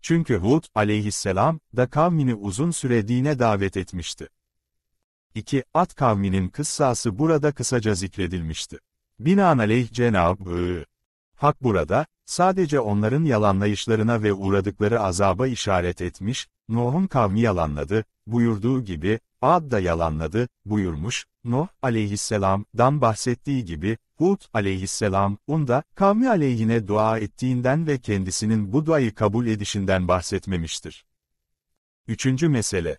Çünkü Hud, aleyhisselam, da kavmini uzun süre dine davet etmişti. 2. At kavminin kıssası burada kısaca zikredilmişti. Binaenaleyh Cenab-ı Hak burada, sadece onların yalanlayışlarına ve uğradıkları azaba işaret etmiş, Nuh'un kavmi yalanladı, buyurduğu gibi, Ad da yalanladı, buyurmuş, Nuh aleyhisselam'dan bahsettiği gibi, Hud aleyhisselam, da kavmi aleyhine dua ettiğinden ve kendisinin bu duayı kabul edişinden bahsetmemiştir. Üçüncü mesele